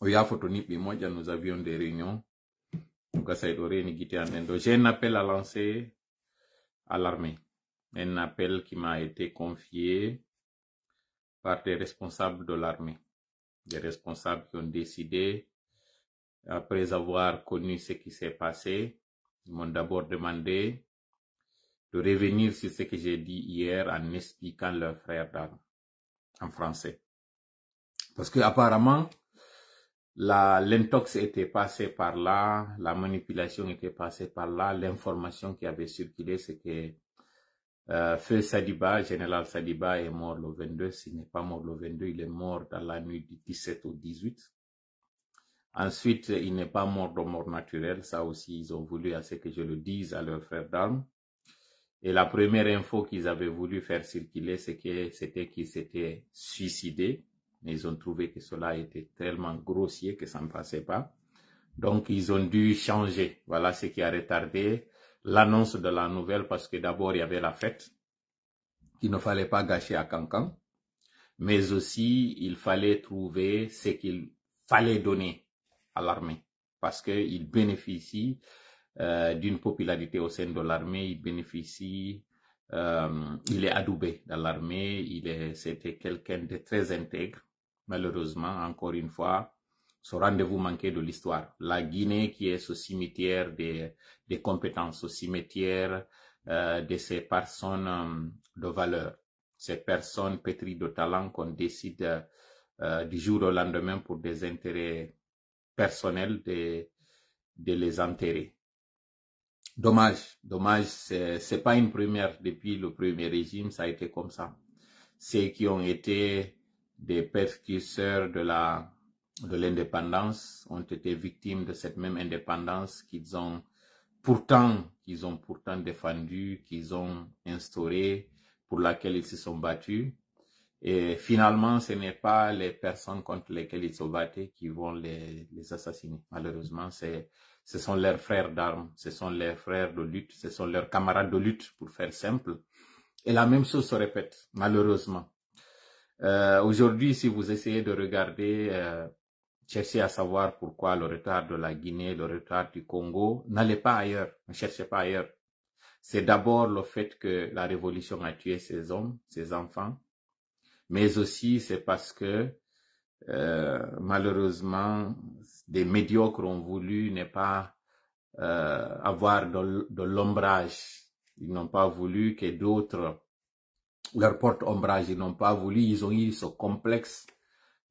a Photonique et moi, nous avions des réunions. Donc, J'ai un appel à lancer à l'armée. Un appel qui m'a été confié par des responsables de l'armée. Des responsables qui ont décidé, après avoir connu ce qui s'est passé, ils m'ont d'abord demandé de revenir sur ce que j'ai dit hier en expliquant leur frère d'armes en français. Parce que apparemment, l'intox était passé par là, la manipulation était passée par là, l'information qui avait circulé, c'est que euh, Feu Sadiba, général Sadiba est mort le 22, s'il n'est pas mort le 22, il est mort dans la nuit du 17 au 18. Ensuite, il n'est pas mort de mort naturelle, ça aussi ils ont voulu à ce que je le dise à leur frère d'armes. Et la première info qu'ils avaient voulu faire circuler, c'est que c'était qu'il s'était suicidé mais ils ont trouvé que cela était tellement grossier que ça ne passait pas. Donc, ils ont dû changer. Voilà ce qui a retardé l'annonce de la nouvelle parce que d'abord, il y avait la fête qu'il ne fallait pas gâcher à Cancan, mais aussi il fallait trouver ce qu'il fallait donner à l'armée parce qu'il bénéficie euh, d'une popularité au sein de l'armée, il bénéficie, euh, il est adoubé dans l'armée, il est, c'était quelqu'un de très intègre malheureusement, encore une fois, ce rendez-vous manqué de l'histoire. La Guinée qui est ce cimetière des, compétences, ce cimetière euh, de ces personnes euh, de valeur, ces personnes pétries de talent qu'on décide euh, du jour au lendemain pour des intérêts personnels de, les enterrer. Dommage, dommage, c'est pas une première depuis le premier régime, ça a été comme ça. Ceux qui ont été des persécuteurs de l'indépendance ont été victimes de cette même indépendance qu'ils ont pourtant qu'ils ont pourtant défendue, qu'ils ont instaurée, pour laquelle ils se sont battus. Et finalement, ce n'est pas les personnes contre lesquelles ils se battaient qui vont les, assassiner. Malheureusement, ce sont leurs frères d'armes, ce sont leurs frères de lutte, ce sont leurs camarades de lutte, pour faire simple. Et la même chose se répète, malheureusement. Euh, Aujourd'hui, si vous essayez de regarder, euh, cherchez à savoir pourquoi le retard de la Guinée, le retard du Congo, n'allez pas ailleurs, ne cherchez pas ailleurs. C'est d'abord le fait que la révolution a tué ces hommes, ces enfants, mais aussi c'est parce que euh, malheureusement, des médiocres ont voulu ne pas euh, avoir de l'ombrage. Ils n'ont pas voulu que d'autres leur porte-ombrage, ils n'ont pas voulu, ils ont eu ce complexe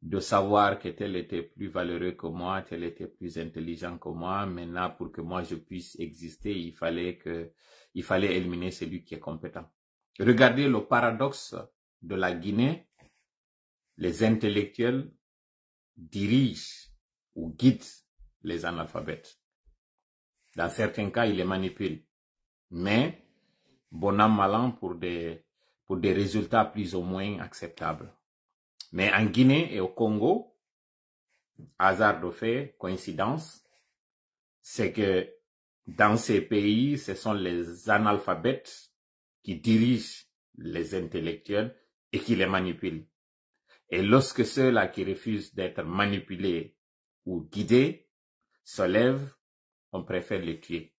de savoir que tel était plus valeureux que moi, tel était plus intelligent que moi. Maintenant, pour que moi je puisse exister, il fallait que, il fallait éliminer celui qui est compétent. Regardez le paradoxe de la Guinée. Les intellectuels dirigent ou guident les analphabètes. Dans certains cas, ils les manipulent. Mais, bon an, pour des pour des résultats plus ou moins acceptables. Mais en Guinée et au Congo, hasard de fait, coïncidence, c'est que dans ces pays, ce sont les analphabètes qui dirigent les intellectuels et qui les manipulent. Et lorsque ceux-là qui refusent d'être manipulés ou guidés se lèvent, on préfère les tuer.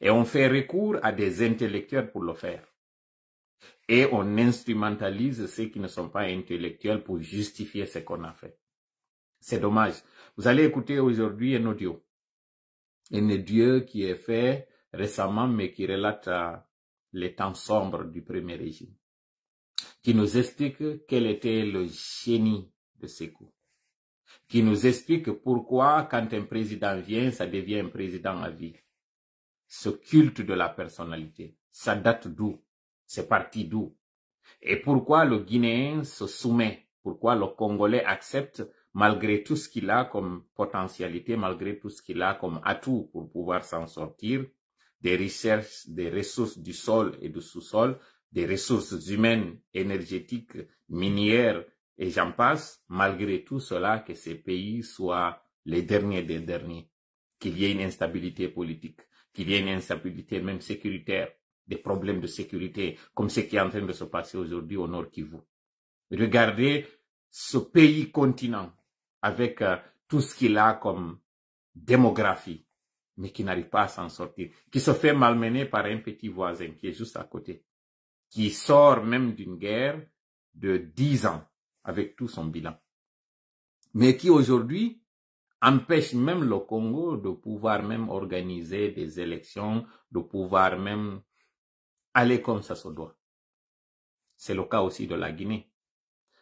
Et on fait recours à des intellectuels pour le faire et on instrumentalise ceux qui ne sont pas intellectuels pour justifier ce qu'on a fait. C'est dommage. Vous allez écouter aujourd'hui un audio. Un audio qui est fait récemment, mais qui relate euh, les temps sombres du premier régime, qui nous explique quel était le génie de coups. qui nous explique pourquoi quand un président vient, ça devient un président à vie. Ce culte de la personnalité, ça date d'où c'est parti d'où Et pourquoi le Guinéen se soumet Pourquoi le Congolais accepte malgré tout ce qu'il a comme potentialité, malgré tout ce qu'il a comme atout pour pouvoir s'en sortir des recherches, des ressources du sol et du sous-sol, des ressources humaines, énergétiques, minières, et j'en passe, malgré tout cela, que ces pays soient les derniers des derniers, qu'il y ait une instabilité politique, qu'il y ait une instabilité même sécuritaire, des problèmes de sécurité comme ce qui est en train de se passer aujourd'hui au Nord Kivu. Regardez ce pays continent avec euh, tout ce qu'il a comme démographie, mais qui n'arrive pas à s'en sortir, qui se fait malmener par un petit voisin qui est juste à côté, qui sort même d'une guerre de dix ans avec tout son bilan, mais qui aujourd'hui empêche même le Congo de pouvoir même organiser des élections, de pouvoir même aller comme ça se doit. C'est le cas aussi de la Guinée.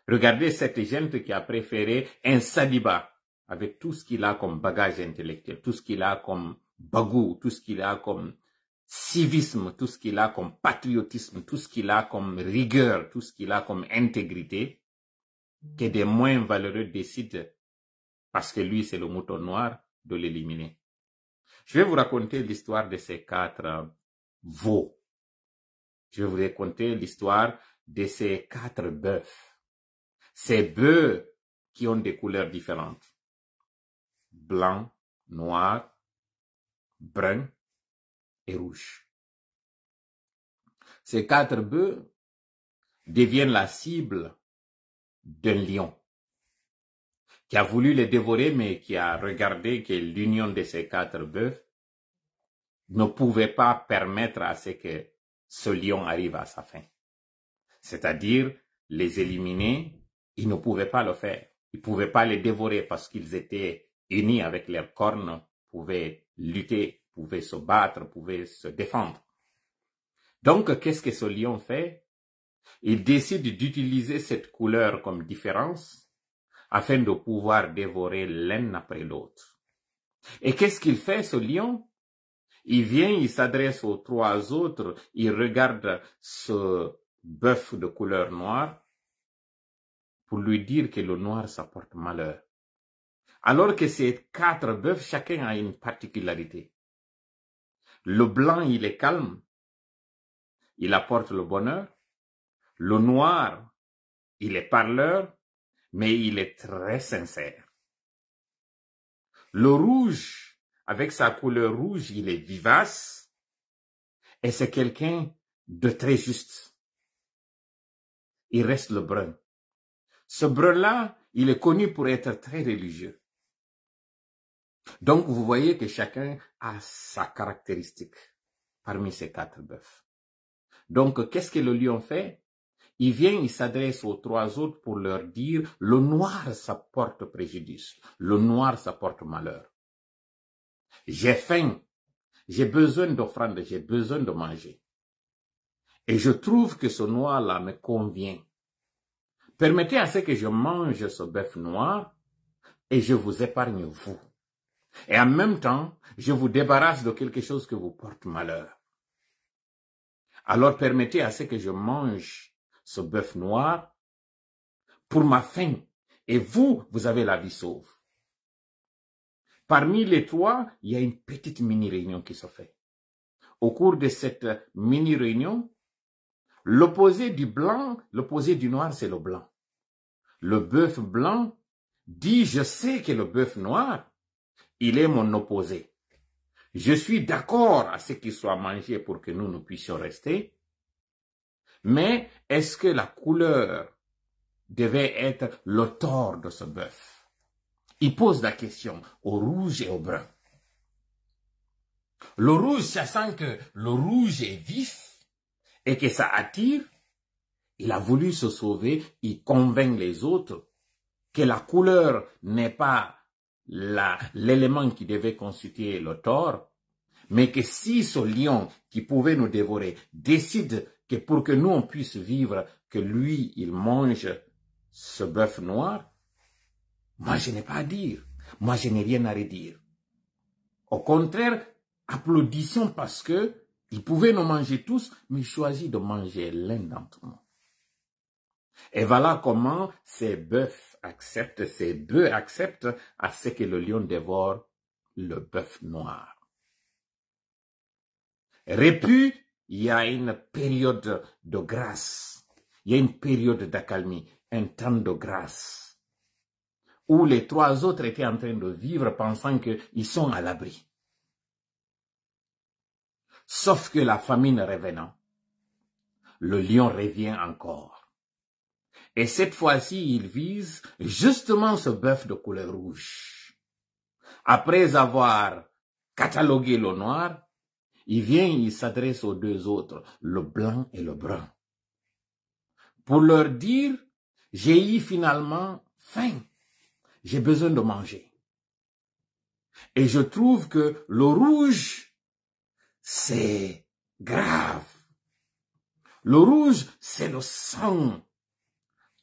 Regardez cette gente qui a préféré un Sadiba avec tout ce qu'il a comme bagage intellectuel, tout ce qu'il a comme bagou, tout ce qu'il a comme civisme, tout ce qu'il a comme patriotisme, tout ce qu'il a comme rigueur, tout ce qu'il a comme intégrité, que des moins valeureux décident, parce que lui c'est le mouton noir, de l'éliminer. Je vais vous raconter l'histoire de ces quatre euh, veaux je vais vous raconter l'histoire de ces quatre bœufs. Ces bœufs qui ont des couleurs différentes. Blanc, noir, brun et rouge. Ces quatre bœufs deviennent la cible d'un lion qui a voulu les dévorer, mais qui a regardé que l'union de ces quatre bœufs ne pouvait pas permettre à ce que ce lion arrive à sa fin. C'est-à-dire, les éliminer, ils ne pouvaient pas le faire. Ils ne pouvaient pas les dévorer parce qu'ils étaient unis avec leurs cornes, pouvaient lutter, pouvaient se battre, pouvaient se défendre. Donc, qu'est-ce que ce lion fait Il décide d'utiliser cette couleur comme différence afin de pouvoir dévorer l'un après l'autre. Et qu'est-ce qu'il fait, ce lion il vient, il s'adresse aux trois autres, il regarde ce bœuf de couleur noire pour lui dire que le noir, s'apporte malheur. Alors que ces quatre bœufs, chacun a une particularité. Le blanc, il est calme, il apporte le bonheur. Le noir, il est parleur, mais il est très sincère. Le rouge, avec sa couleur rouge, il est vivace et c'est quelqu'un de très juste. Il reste le brun. Ce brun-là, il est connu pour être très religieux. Donc, vous voyez que chacun a sa caractéristique parmi ces quatre bœufs. Donc, qu'est-ce que le lion fait Il vient, il s'adresse aux trois autres pour leur dire, le noir, ça porte préjudice, le noir, ça porte malheur. J'ai faim. J'ai besoin d'offrande, J'ai besoin de manger. Et je trouve que ce noir-là me convient. Permettez à ce que je mange ce bœuf noir et je vous épargne vous. Et en même temps, je vous débarrasse de quelque chose que vous porte malheur. Alors permettez à ce que je mange ce bœuf noir pour ma faim. Et vous, vous avez la vie sauve. Parmi les trois, il y a une petite mini-réunion qui se fait. Au cours de cette mini-réunion, l'opposé du blanc, l'opposé du noir, c'est le blanc. Le bœuf blanc dit, je sais que le bœuf noir, il est mon opposé. Je suis d'accord à ce qu'il soit mangé pour que nous, nous puissions rester. Mais est-ce que la couleur devait être le de ce bœuf? Il pose la question au rouge et au brun. Le rouge, sachant que le rouge est vif et que ça attire, il a voulu se sauver, il convainc les autres que la couleur n'est pas l'élément qui devait constituer le tort, mais que si ce lion qui pouvait nous dévorer décide que pour que nous on puisse vivre, que lui il mange ce bœuf noir, moi, je n'ai pas à dire. Moi, je n'ai rien à redire. Au contraire, applaudissons parce que ils pouvaient nous manger tous, mais ils de manger l'un d'entre nous. Et voilà comment ces bœufs acceptent, ces bœufs acceptent à ce que le lion dévore le bœuf noir. Répu, il y a une période de grâce, il y a une période d'accalmie, un temps de grâce où les trois autres étaient en train de vivre pensant qu'ils sont à l'abri. Sauf que la famine revenant, le lion revient encore. Et cette fois-ci, il vise justement ce bœuf de couleur rouge. Après avoir catalogué le noir, il vient, il s'adresse aux deux autres, le blanc et le brun, pour leur dire, j'ai eu finalement faim j'ai besoin de manger. Et je trouve que le rouge, c'est grave. Le rouge, c'est le sang.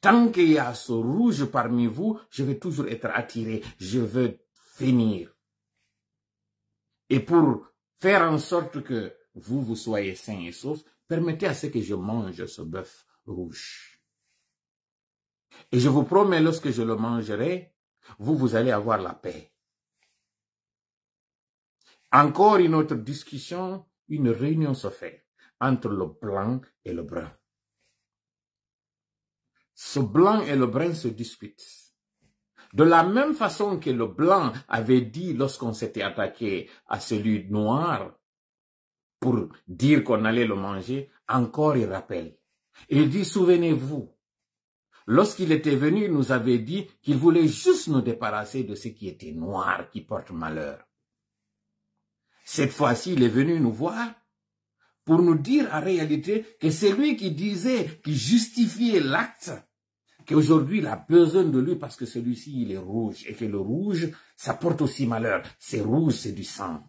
Tant qu'il y a ce rouge parmi vous, je vais toujours être attiré. Je veux finir. Et pour faire en sorte que vous, vous soyez sains et saufs, permettez à ce que je mange ce bœuf rouge. Et je vous promets, lorsque je le mangerai, vous, vous allez avoir la paix. Encore une autre discussion, une réunion se fait entre le blanc et le brun. Ce blanc et le brun se disputent. De la même façon que le blanc avait dit lorsqu'on s'était attaqué à celui noir pour dire qu'on allait le manger, encore il rappelle. Il dit, souvenez-vous, lorsqu'il était venu, il nous avait dit qu'il voulait juste nous débarrasser de ce qui était noir, qui porte malheur. Cette fois-ci, il est venu nous voir pour nous dire en réalité que c'est lui qui disait, qui justifiait l'acte, qu'aujourd'hui il a besoin de lui parce que celui-ci, il est rouge, et que le rouge, ça porte aussi malheur. C'est rouge, c'est du sang.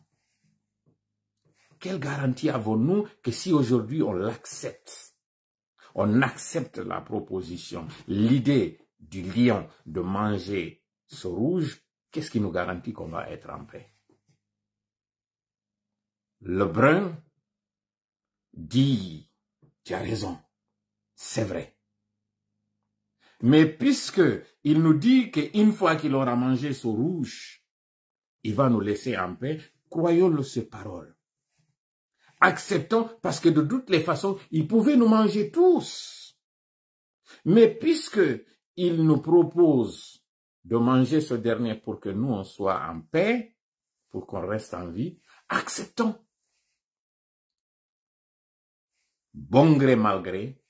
Quelle garantie avons-nous que si aujourd'hui on l'accepte, on accepte la proposition, l'idée du lion de manger ce rouge, qu'est-ce qui nous garantit qu'on va être en paix Le brun dit, tu as raison, c'est vrai. Mais puisque il nous dit qu'une fois qu'il aura mangé ce rouge, il va nous laisser en paix, croyons-le ces paroles acceptons, parce que de toutes les façons, ils pouvaient nous manger tous. Mais puisque nous propose de manger ce dernier pour que nous, on soit en paix, pour qu'on reste en vie, acceptons. Bon gré, malgré,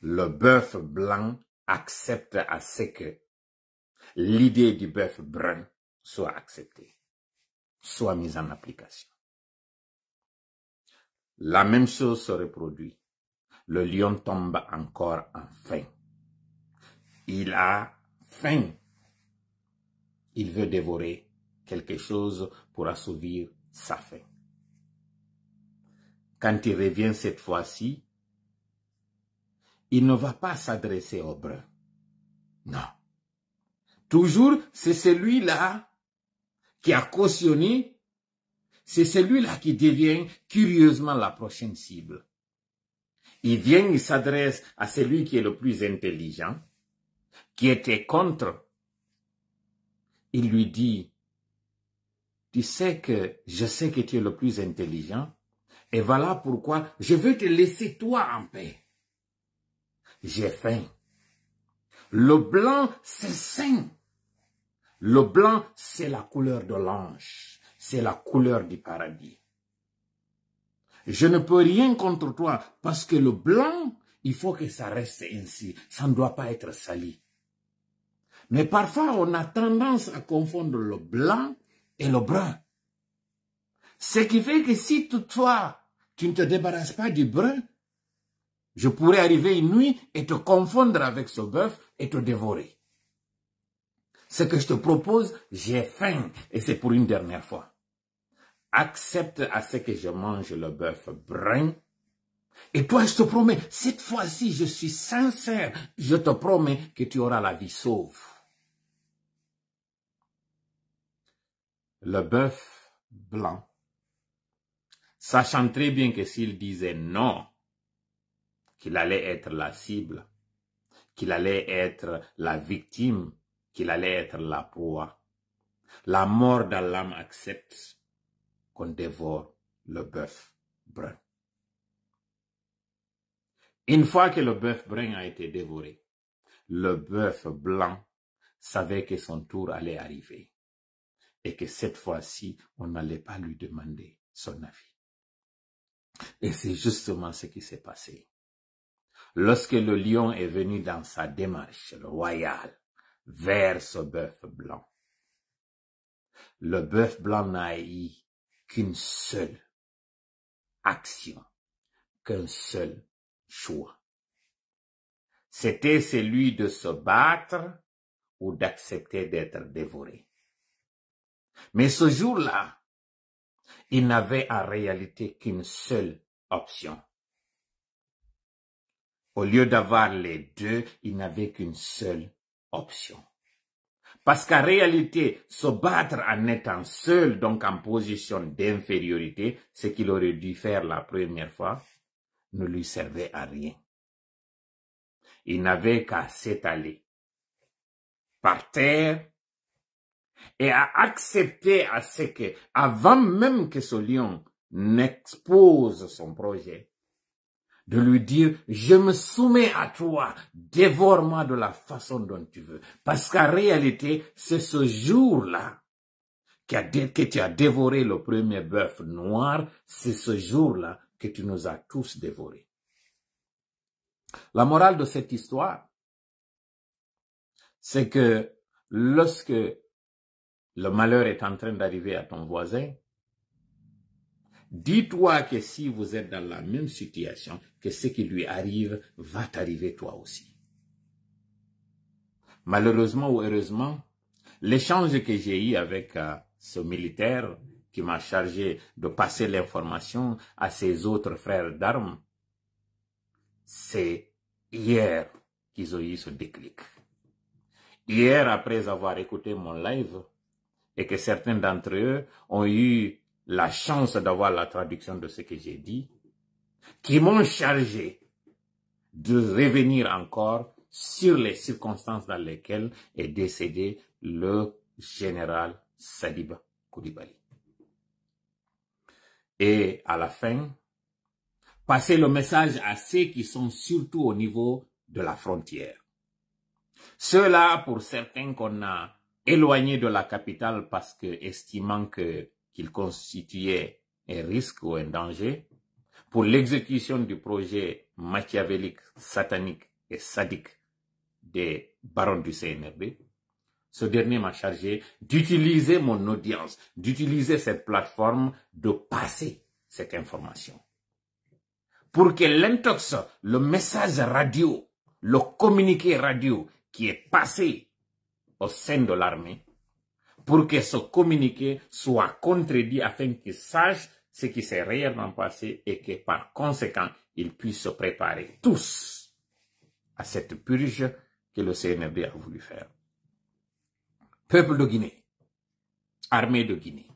le bœuf blanc accepte à ce que l'idée du bœuf brun soit acceptée, soit mise en application. La même chose se reproduit. Le lion tombe encore en faim. Il a faim. Il veut dévorer quelque chose pour assouvir sa faim. Quand il revient cette fois-ci, il ne va pas s'adresser au brun. Non. Toujours, c'est celui-là qui a cautionné c'est celui-là qui devient curieusement la prochaine cible. Il vient, il s'adresse à celui qui est le plus intelligent, qui était contre. Il lui dit, tu sais que je sais que tu es le plus intelligent, et voilà pourquoi je veux te laisser toi en paix. J'ai faim. Le blanc, c'est saint. Le blanc, c'est la couleur de l'ange c'est la couleur du paradis. Je ne peux rien contre toi parce que le blanc, il faut que ça reste ainsi. Ça ne doit pas être sali. Mais parfois, on a tendance à confondre le blanc et le brun. Ce qui fait que si toi, tu ne te débarrasses pas du brun, je pourrais arriver une nuit et te confondre avec ce bœuf et te dévorer. Ce que je te propose, j'ai faim et c'est pour une dernière fois accepte à ce que je mange le bœuf brun. Et toi, je te promets, cette fois-ci, je suis sincère, je te promets que tu auras la vie sauve. Le bœuf blanc, sachant très bien que s'il disait non, qu'il allait être la cible, qu'il allait être la victime, qu'il allait être la proie, la mort l'âme accepte qu'on dévore le bœuf brun. Une fois que le bœuf brun a été dévoré, le bœuf blanc savait que son tour allait arriver et que cette fois-ci, on n'allait pas lui demander son avis. Et c'est justement ce qui s'est passé. Lorsque le lion est venu dans sa démarche royale vers ce bœuf blanc, le bœuf blanc n'a qu'une seule action, qu'un seul choix. C'était celui de se battre ou d'accepter d'être dévoré. Mais ce jour-là, il n'avait en réalité qu'une seule option. Au lieu d'avoir les deux, il n'avait qu'une seule option. Parce qu'en réalité, se battre en étant seul, donc en position d'infériorité, ce qu'il aurait dû faire la première fois, ne lui servait à rien. Il n'avait qu'à s'étaler par terre et à accepter à ce que, avant même que ce lion n'expose son projet, de lui dire, je me soumets à toi, dévore-moi de la façon dont tu veux. Parce qu'en réalité, c'est ce jour-là que tu as dévoré le premier bœuf noir, c'est ce jour-là que tu nous as tous dévorés. La morale de cette histoire, c'est que lorsque le malheur est en train d'arriver à ton voisin, Dis-toi que si vous êtes dans la même situation, que ce qui lui arrive va t'arriver toi aussi. Malheureusement ou heureusement, l'échange que j'ai eu avec euh, ce militaire qui m'a chargé de passer l'information à ses autres frères d'armes, c'est hier qu'ils ont eu ce déclic. Hier, après avoir écouté mon live, et que certains d'entre eux ont eu la chance d'avoir la traduction de ce que j'ai dit, qui m'ont chargé de revenir encore sur les circonstances dans lesquelles est décédé le général Sadiba Koulibaly. Et à la fin, passer le message à ceux qui sont surtout au niveau de la frontière. Ceux-là, pour certains qu'on a éloignés de la capitale parce qu'estimant que qu'il constituait un risque ou un danger pour l'exécution du projet machiavélique, satanique et sadique des barons du CNRB, ce dernier m'a chargé d'utiliser mon audience, d'utiliser cette plateforme, de passer cette information. Pour que l'intox, le message radio, le communiqué radio qui est passé au sein de l'armée, pour que ce communiqué soit contredit afin qu'ils sachent ce qui s'est réellement passé et que par conséquent, ils puissent se préparer tous à cette purge que le CNRD a voulu faire. Peuple de Guinée, armée de Guinée,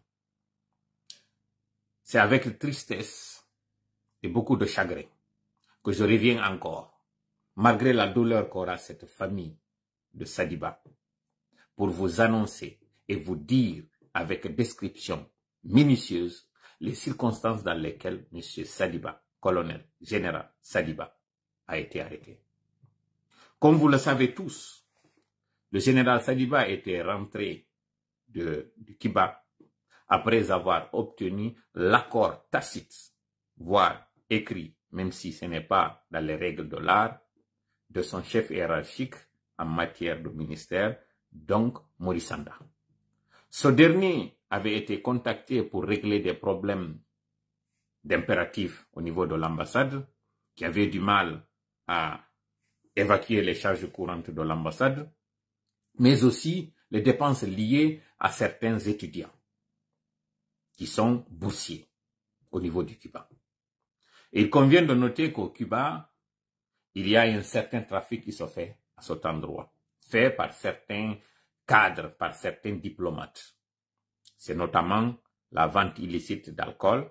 c'est avec tristesse et beaucoup de chagrin que je reviens encore, malgré la douleur qu'aura cette famille de Sadiba, pour vous annoncer et vous dire avec description minutieuse les circonstances dans lesquelles M. Saliba, colonel, général Saliba, a été arrêté. Comme vous le savez tous, le général Saliba était rentré du Kiba après avoir obtenu l'accord tacite, voire écrit, même si ce n'est pas dans les règles de l'art, de son chef hiérarchique en matière de ministère, donc Morisanda. Ce dernier avait été contacté pour régler des problèmes d'impératifs au niveau de l'ambassade, qui avait du mal à évacuer les charges courantes de l'ambassade, mais aussi les dépenses liées à certains étudiants qui sont boursiers au niveau du Cuba. il convient de noter qu'au Cuba, il y a un certain trafic qui se fait à cet endroit, fait par certains cadre par certains diplomates. C'est notamment la vente illicite d'alcool,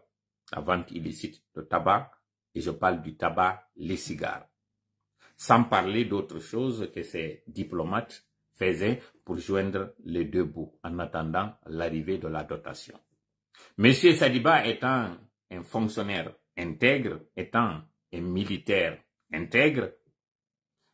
la vente illicite de tabac, et je parle du tabac, les cigares. Sans parler d'autres choses que ces diplomates faisaient pour joindre les deux bouts en attendant l'arrivée de la dotation. Monsieur Sadiba étant un fonctionnaire intègre, étant un militaire intègre,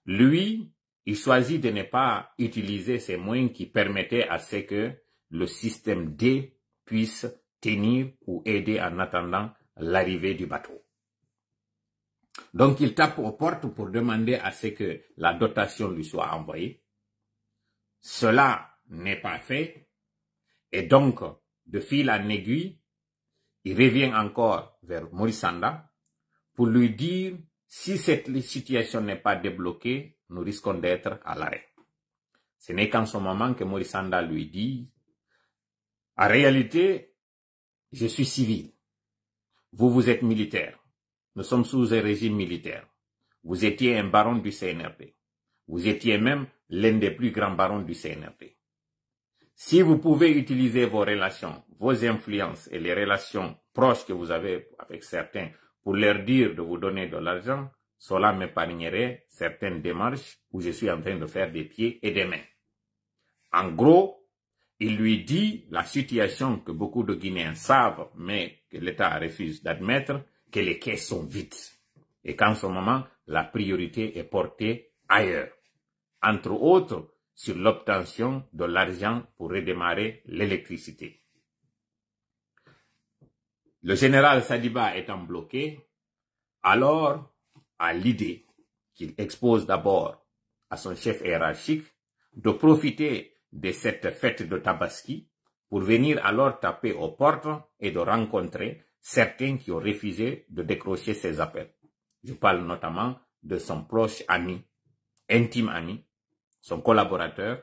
lui il choisit de ne pas utiliser ces moyens qui permettaient à ce que le système D puisse tenir ou aider en attendant l'arrivée du bateau. Donc il tape aux portes pour demander à ce que la dotation lui soit envoyée. Cela n'est pas fait. Et donc, de fil en aiguille, il revient encore vers Morisanda pour lui dire si cette situation n'est pas débloquée, nous risquons d'être à l'arrêt. Ce n'est qu'en ce moment que Morisanda lui dit En réalité, je suis civil. Vous, vous êtes militaire. Nous sommes sous un régime militaire. Vous étiez un baron du CNRP. Vous étiez même l'un des plus grands barons du CNRP. Si vous pouvez utiliser vos relations, vos influences et les relations proches que vous avez avec certains pour leur dire de vous donner de l'argent, cela m'épargnerait certaines démarches où je suis en train de faire des pieds et des mains. En gros, il lui dit la situation que beaucoup de Guinéens savent, mais que l'État refuse d'admettre, que les caisses sont vides. Et qu'en ce moment, la priorité est portée ailleurs. Entre autres, sur l'obtention de l'argent pour redémarrer l'électricité. Le général Sadiba étant bloqué, alors à l'idée qu'il expose d'abord à son chef hiérarchique de profiter de cette fête de Tabaski pour venir alors taper aux portes et de rencontrer certains qui ont refusé de décrocher ses appels. Je parle notamment de son proche ami, intime ami, son collaborateur,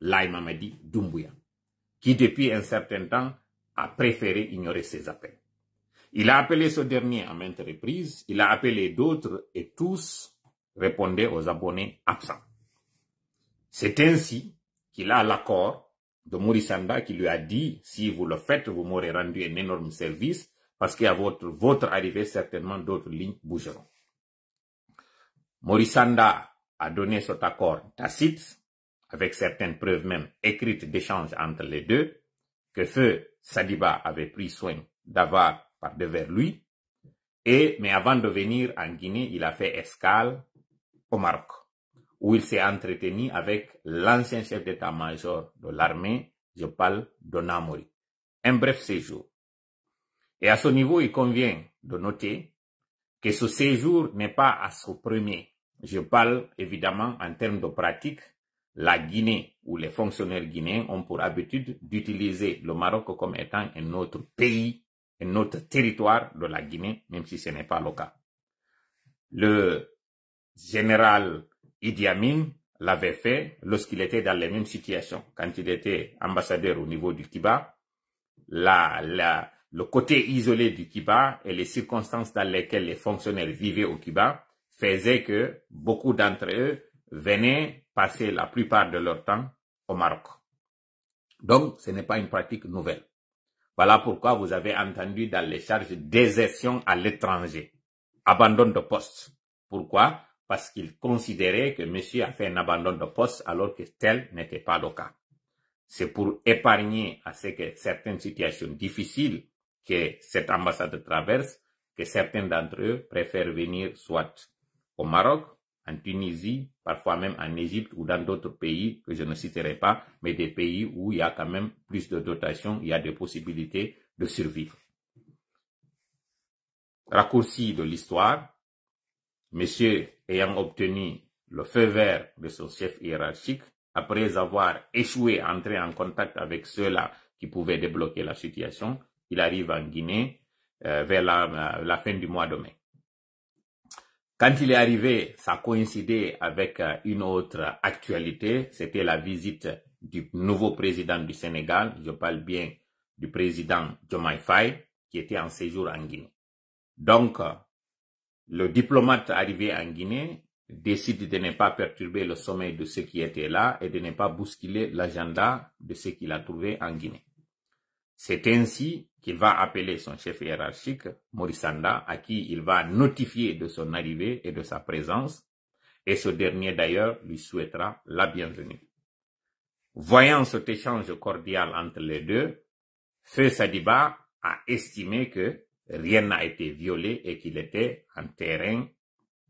Lai Mamadi Doumbouya, qui depuis un certain temps a préféré ignorer ses appels. Il a appelé ce dernier à maintes reprises, il a appelé d'autres et tous répondaient aux abonnés absents. C'est ainsi qu'il a l'accord de Morisanda qui lui a dit si vous le faites, vous m'aurez rendu un énorme service parce qu'à votre, arrivée, certainement d'autres lignes bougeront. Morisanda a donné cet accord tacite, avec certaines preuves même écrites d'échange entre les deux, que feu Sadiba avait pris soin d'avoir par devers lui. Et, mais avant de venir en Guinée, il a fait escale au Maroc, où il s'est entretenu avec l'ancien chef d'état-major de l'armée, je parle d'Onamori. Un bref séjour. Et à ce niveau, il convient de noter que ce séjour n'est pas à son premier. Je parle évidemment en termes de pratique. La Guinée où les fonctionnaires guinéens ont pour habitude d'utiliser le Maroc comme étant un autre pays notre territoire de la Guinée, même si ce n'est pas le cas. Le général Idi Amin l'avait fait lorsqu'il était dans les mêmes situations. Quand il était ambassadeur au niveau du Kiba, le côté isolé du Kiba et les circonstances dans lesquelles les fonctionnaires vivaient au Kiba faisaient que beaucoup d'entre eux venaient passer la plupart de leur temps au Maroc. Donc, ce n'est pas une pratique nouvelle. Voilà pourquoi vous avez entendu dans les charges désertion à l'étranger, abandon de poste. Pourquoi Parce qu'ils considéraient que monsieur a fait un abandon de poste alors que tel n'était pas le cas. C'est pour épargner à ce que certaines situations difficiles que cette ambassade traverse que certains d'entre eux préfèrent venir soit au Maroc en Tunisie, parfois même en Égypte ou dans d'autres pays que je ne citerai pas, mais des pays où il y a quand même plus de dotations, il y a des possibilités de survivre. Raccourci de l'histoire, monsieur ayant obtenu le feu vert de son chef hiérarchique, après avoir échoué à entrer en contact avec ceux-là qui pouvaient débloquer la situation, il arrive en Guinée euh, vers euh, la fin du mois de mai. Quand il est arrivé, ça coïncidait avec euh, une autre actualité, c'était la visite du nouveau président du Sénégal, je parle bien du président Jomai Faye, qui était en séjour en Guinée. Donc, euh, le diplomate arrivé en Guinée décide de ne pas perturber le sommeil de ceux qui étaient là et de ne pas bousculer l'agenda de ce qu'il a trouvé en Guinée. C'est ainsi qu'il va appeler son chef hiérarchique, Morisanda, à qui il va notifier de son arrivée et de sa présence, et ce dernier d'ailleurs lui souhaitera la bienvenue. Voyant cet échange cordial entre les deux, Feu Sadiba a estimé que rien n'a été violé et qu'il était en terrain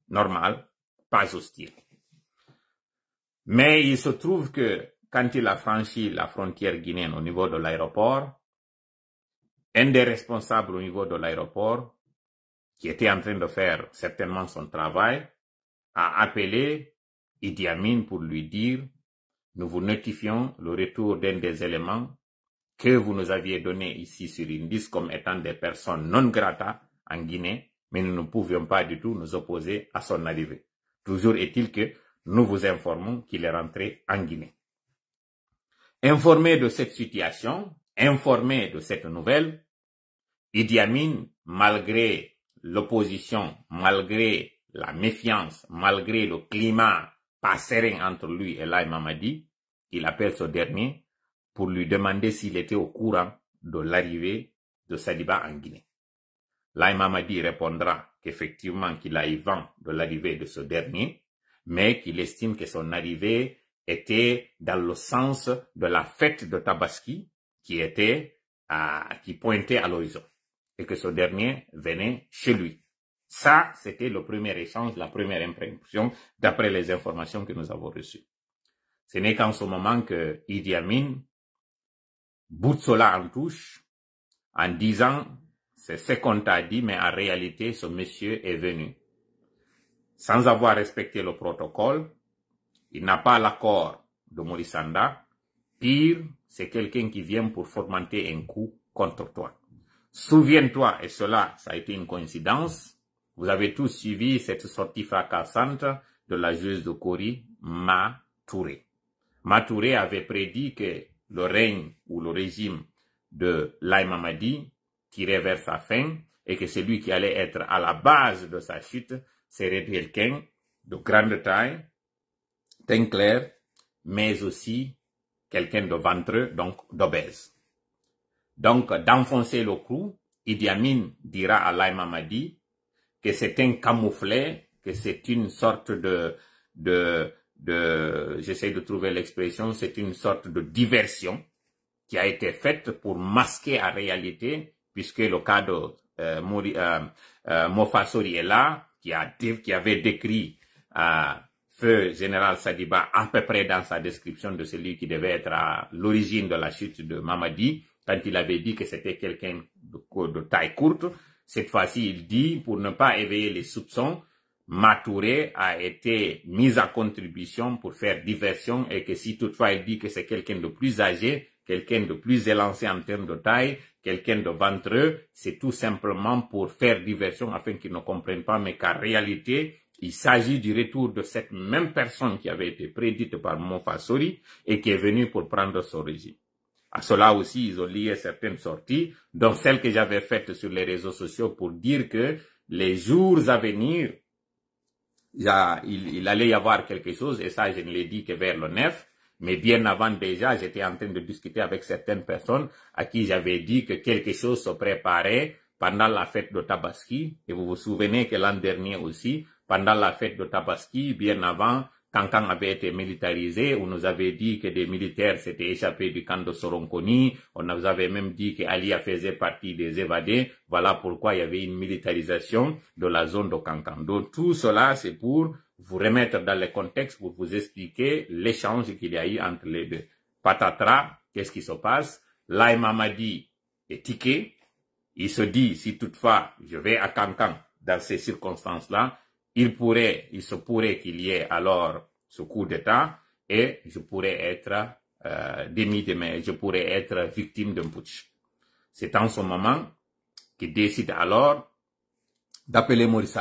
normal, pas hostile. Mais il se trouve que quand il a franchi la frontière guinéenne au niveau de l'aéroport, un des responsables au niveau de l'aéroport, qui était en train de faire certainement son travail, a appelé Idi Amin pour lui dire Nous vous notifions le retour d'un des éléments que vous nous aviez donné ici sur l'indice comme étant des personnes non grata en Guinée, mais nous ne pouvions pas du tout nous opposer à son arrivée. Toujours est-il que nous vous informons qu'il est rentré en Guinée. Informé de cette situation, Informé de cette nouvelle, Idi Amin, malgré l'opposition, malgré la méfiance, malgré le climat pas serein entre lui et l'Aïm Amadi, il appelle ce dernier pour lui demander s'il était au courant de l'arrivée de Sadiba en Guinée. L'Aïm Amadi répondra qu'effectivement qu'il a eu vent de l'arrivée de ce dernier, mais qu'il estime que son arrivée était dans le sens de la fête de Tabaski qui était à, qui pointait à l'horizon et que ce dernier venait chez lui. Ça, c'était le premier échange, la première impression d'après les informations que nous avons reçues. Ce n'est qu'en ce moment que Idi Amin bout en touche en disant c'est ce qu'on t'a dit, mais en réalité, ce monsieur est venu. Sans avoir respecté le protocole, il n'a pas l'accord de Morissanda. Pire, c'est quelqu'un qui vient pour fomenter un coup contre toi. Souviens-toi, et cela, ça a été une coïncidence, vous avez tous suivi cette sortie fracassante de la juge de Corée, Ma Touré. Ma avait prédit que le règne ou le régime de l'Aïmamadi tirait vers sa fin et que celui qui allait être à la base de sa chute serait quelqu'un de grande taille, d'un clair, mais aussi quelqu'un de ventreux, donc d'obèse. Donc, d'enfoncer le clou, Idi Amin dira à l'Aimamadi que c'est un camouflet, que c'est une sorte de, de, de j'essaie de trouver l'expression, c'est une sorte de diversion qui a été faite pour masquer la réalité, puisque le cas de euh, euh, euh, Mofasori est là, qui, a, qui avait décrit général Sadiba à peu près dans sa description de celui qui devait être à l'origine de la chute de Mamadi, quand il avait dit que c'était quelqu'un de, taille courte. Cette fois-ci, il dit, pour ne pas éveiller les soupçons, Matouré a été mis à contribution pour faire diversion et que si toutefois il dit que c'est quelqu'un de plus âgé, quelqu'un de plus élancé en termes de taille, quelqu'un de ventreux, c'est tout simplement pour faire diversion afin qu'ils ne comprennent pas, mais qu'en réalité, il s'agit du retour de cette même personne qui avait été prédite par Mofasori et qui est venue pour prendre son régime. À cela aussi, ils ont lié certaines sorties, dont celles que j'avais faites sur les réseaux sociaux pour dire que les jours à venir, il, il allait y avoir quelque chose, et ça, je ne l'ai dit que vers le 9, mais bien avant déjà, j'étais en train de discuter avec certaines personnes à qui j'avais dit que quelque chose se préparait pendant la fête de Tabaski. Et vous vous souvenez que l'an dernier aussi, pendant la fête de Tabaski, bien avant, Cancan avait été militarisé, on nous avait dit que des militaires s'étaient échappés du camp de Soronconi, on nous avait même dit que Alia faisait partie des évadés, voilà pourquoi il y avait une militarisation de la zone de Cancan. Donc tout cela, c'est pour vous remettre dans le contexte, pour vous expliquer l'échange qu'il y a eu entre les deux. Patatras, qu'est-ce qui se passe Laï dit, est tiqué, il se dit, si toutefois je vais à Cancan dans ces circonstances-là, il pourrait, il se pourrait qu'il y ait alors ce coup d'État et je pourrais être euh, démis de je pourrais être victime d'un putsch. C'est en ce moment qu'il décide alors d'appeler Maurice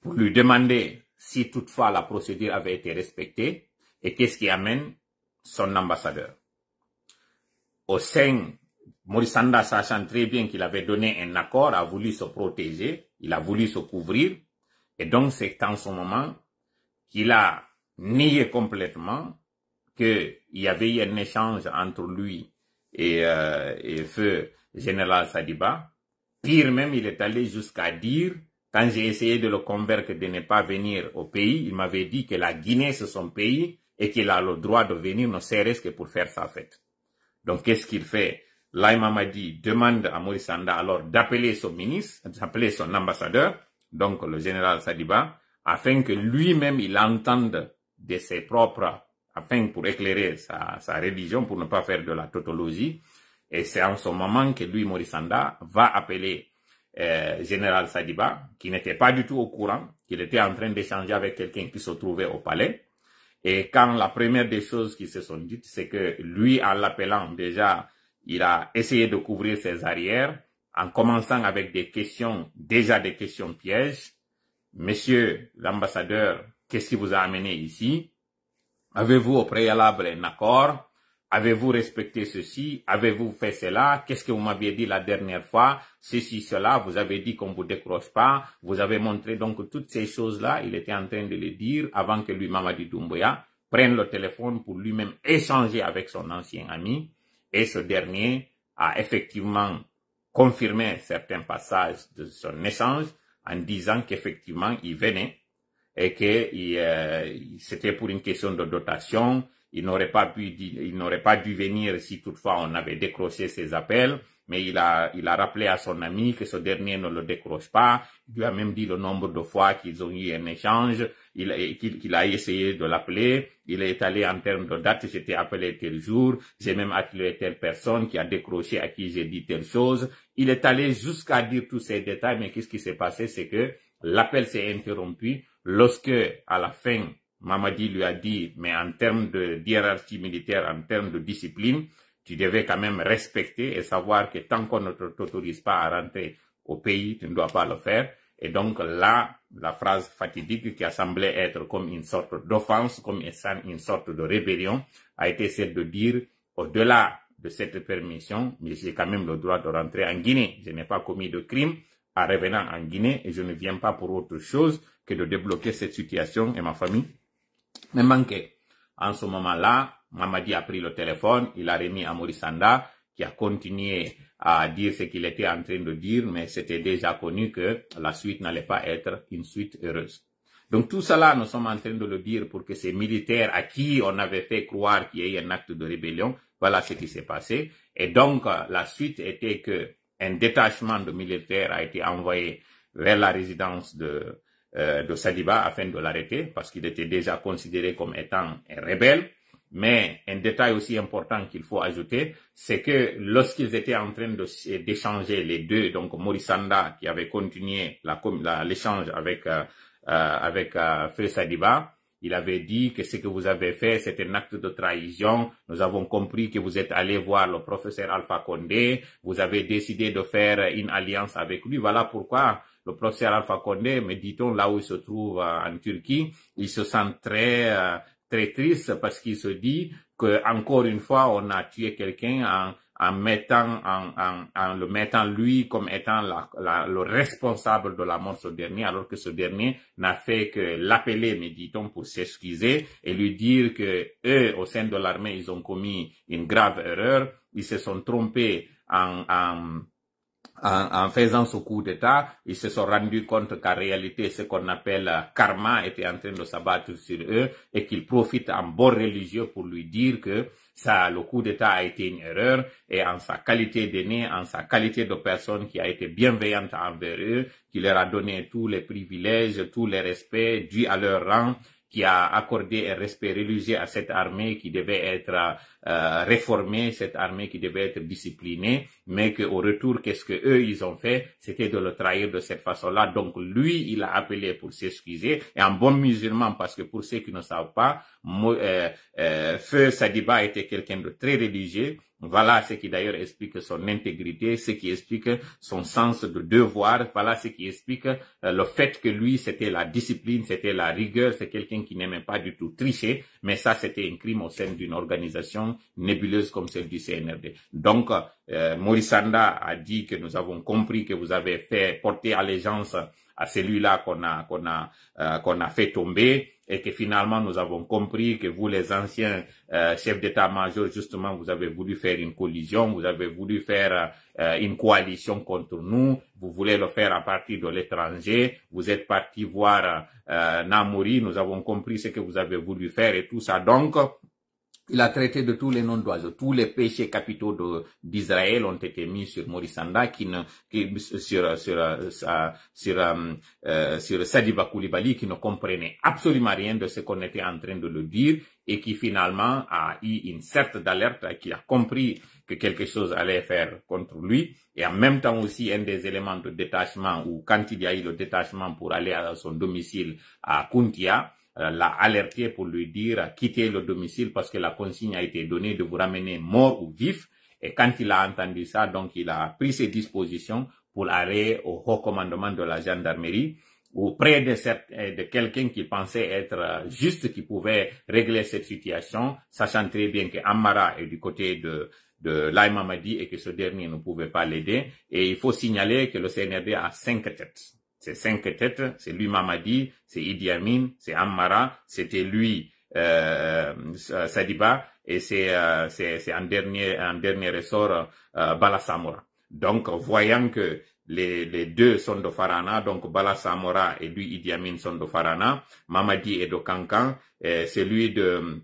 pour lui demander si toutefois la procédure avait été respectée et qu'est-ce qui amène son ambassadeur. Au sein, Maurice sachant très bien qu'il avait donné un accord, a voulu se protéger, il a voulu se couvrir, et donc, c'est en ce moment qu'il a nié complètement qu'il y avait eu un échange entre lui et, euh, et feu général Sadiba. Pire même, il est allé jusqu'à dire, quand j'ai essayé de le convaincre de ne pas venir au pays, il m'avait dit que la Guinée, c'est son pays et qu'il a le droit de venir, ne serait-ce que pour faire sa fête. Donc, qu'est-ce qu'il fait Laïma dit, demande à Maurice alors d'appeler son ministre, d'appeler son ambassadeur, donc le général Sadiba, afin que lui-même il entende de ses propres, afin pour éclairer sa, sa religion, pour ne pas faire de la tautologie. Et c'est en ce moment que lui, Maurice va appeler euh, général Sadiba, qui n'était pas du tout au courant, qu'il était en train d'échanger avec quelqu'un qui se trouvait au palais. Et quand la première des choses qui se sont dites, c'est que lui, en l'appelant déjà, il a essayé de couvrir ses arrières en commençant avec des questions, déjà des questions pièges. Monsieur l'ambassadeur, qu'est-ce qui vous a amené ici Avez-vous au préalable un accord Avez-vous respecté ceci Avez-vous fait cela Qu'est-ce que vous m'aviez dit la dernière fois Ceci, cela, vous avez dit qu'on ne vous décroche pas. Vous avez montré donc toutes ces choses-là. Il était en train de les dire avant que lui, Mamadi Doumbouya, prenne le téléphone pour lui-même échanger avec son ancien ami. Et ce dernier a effectivement confirmé certains passages de son échange en disant qu'effectivement il venait et que euh, c'était pour une question de dotation. Il n'aurait pas pu, il n'aurait pas dû venir si toutefois on avait décroché ses appels. Mais il a, il a rappelé à son ami que ce dernier ne le décroche pas. Il lui a même dit le nombre de fois qu'ils ont eu un échange il, qu'il, qu'il a essayé de l'appeler, il est allé en termes de date, j'étais appelé tel jour, j'ai même appelé telle personne qui a décroché, à qui j'ai dit telle chose. Il est allé jusqu'à dire tous ces détails, mais qu'est-ce qui s'est passé, c'est que l'appel s'est interrompu lorsque, à la fin, Mamadi lui a dit, mais en termes de hiérarchie militaire, en termes de discipline, tu devais quand même respecter et savoir que tant qu'on ne t'autorise pas à rentrer au pays, tu ne dois pas le faire. Et donc là, la phrase fatidique qui a semblé être comme une sorte d'offense, comme une sorte de rébellion, a été celle de dire, au-delà de cette permission, mais j'ai quand même le droit de rentrer en Guinée. Je n'ai pas commis de crime en revenant en Guinée et je ne viens pas pour autre chose que de débloquer cette situation et ma famille me manquait. En ce moment-là, Mamadi a pris le téléphone, il a remis à Maurice Sanda, qui a continué à dire ce qu'il était en train de dire, mais c'était déjà connu que la suite n'allait pas être une suite heureuse. Donc tout cela, nous sommes en train de le dire pour que ces militaires à qui on avait fait croire qu'il y ait un acte de rébellion, voilà ce qui s'est passé. Et donc la suite était que un détachement de militaires a été envoyé vers la résidence de, euh, de Sadiba afin de l'arrêter parce qu'il était déjà considéré comme étant un rebelle. Mais un détail aussi important qu'il faut ajouter, c'est que lorsqu'ils étaient en train euh, d'échanger les deux, donc Morisanda qui avait continué l'échange avec euh, euh avec euh, il avait dit que ce que vous avez fait, c'est un acte de trahison. Nous avons compris que vous êtes allé voir le professeur Alpha Condé. Vous avez décidé de faire une alliance avec lui. Voilà pourquoi le professeur Alpha Condé, mais dit-on, là où il se trouve euh, en Turquie, il se sent très très triste parce qu'il se dit que encore une fois on a tué quelqu'un en, en mettant en, en, le mettant lui comme étant le responsable de la mort ce dernier alors que ce dernier n'a fait que l'appeler mais dit-on pour s'excuser et lui dire que eux au sein de l'armée ils ont commis une grave erreur ils se sont trompés en en, faisant ce coup d'État, ils se sont rendus compte qu'en réalité, ce qu'on appelle karma était en train de s'abattre sur eux et qu'ils profitent en bon religieux pour lui dire que ça, le coup d'État a été une erreur et en sa qualité d'aîné, en sa qualité de personne qui a été bienveillante envers eux, qui leur a donné tous les privilèges, tous les respects dus à leur rang, qui a accordé un respect religieux à cette armée qui devait être euh, réformée, cette armée qui devait être disciplinée, mais qu'au retour, qu'est-ce que eux ils ont fait C'était de le trahir de cette façon-là. Donc lui, il a appelé pour s'excuser. Et un bon musulman, parce que pour ceux qui ne savent pas, euh, euh, Feu Sadiba était quelqu'un de très religieux voilà ce qui d'ailleurs explique son intégrité, ce qui explique son sens de devoir, voilà ce qui explique euh, le fait que lui, c'était la discipline, c'était la rigueur, c'est quelqu'un qui n'aimait pas du tout tricher, mais ça, c'était un crime au sein d'une organisation nébuleuse comme celle du CNRD. Donc, euh, Morisanda a dit que nous avons compris que vous avez fait porter allégeance à celui-là qu'on a, a, euh, qu'on a fait tomber et que finalement nous avons compris que vous, les anciens euh, chefs d'état-major, justement, vous avez voulu faire une collision, vous avez voulu faire euh, une coalition contre nous, vous voulez le faire à partir de l'étranger, vous êtes parti voir euh, nous avons compris ce que vous avez voulu faire et tout ça. Donc, il a traité de tous les noms d'oiseaux. Tous les péchés capitaux d'Israël ont été mis sur Morisanda, qui ne, qui, sur, sur, sur, euh, euh, sur, sur Koulibaly, qui ne comprenait absolument rien de ce qu'on était en train de le dire et qui finalement a eu une certe d'alerte, qui a compris que quelque chose allait faire contre lui. Et en même temps aussi, un des éléments de détachement, ou quand il y a eu le détachement pour aller à son domicile à Kuntia, euh, l'a alerté pour lui dire euh, quitter le domicile parce que la consigne a été donnée de vous ramener mort ou vif. Et quand il a entendu ça, donc il a pris ses dispositions pour aller au haut de la gendarmerie auprès de, euh, de quelqu'un qui pensait être juste, qui pouvait régler cette situation, sachant très bien que Amara est du côté de, de Laïma et que ce dernier ne pouvait pas l'aider. Et il faut signaler que le CNRB a cinq têtes. C'est cinq têtes, c'est lui Mamadi, c'est Idi Amin, c'est Ammara, c'était lui euh, Sadiba et c'est euh, c'est en dernier en dernier ressort euh, Bala Samora. Donc voyant que les, les deux sont de Farana, donc Bala Samora et lui Idi Amin sont de Farana, Mamadi est de Kankan, c'est lui de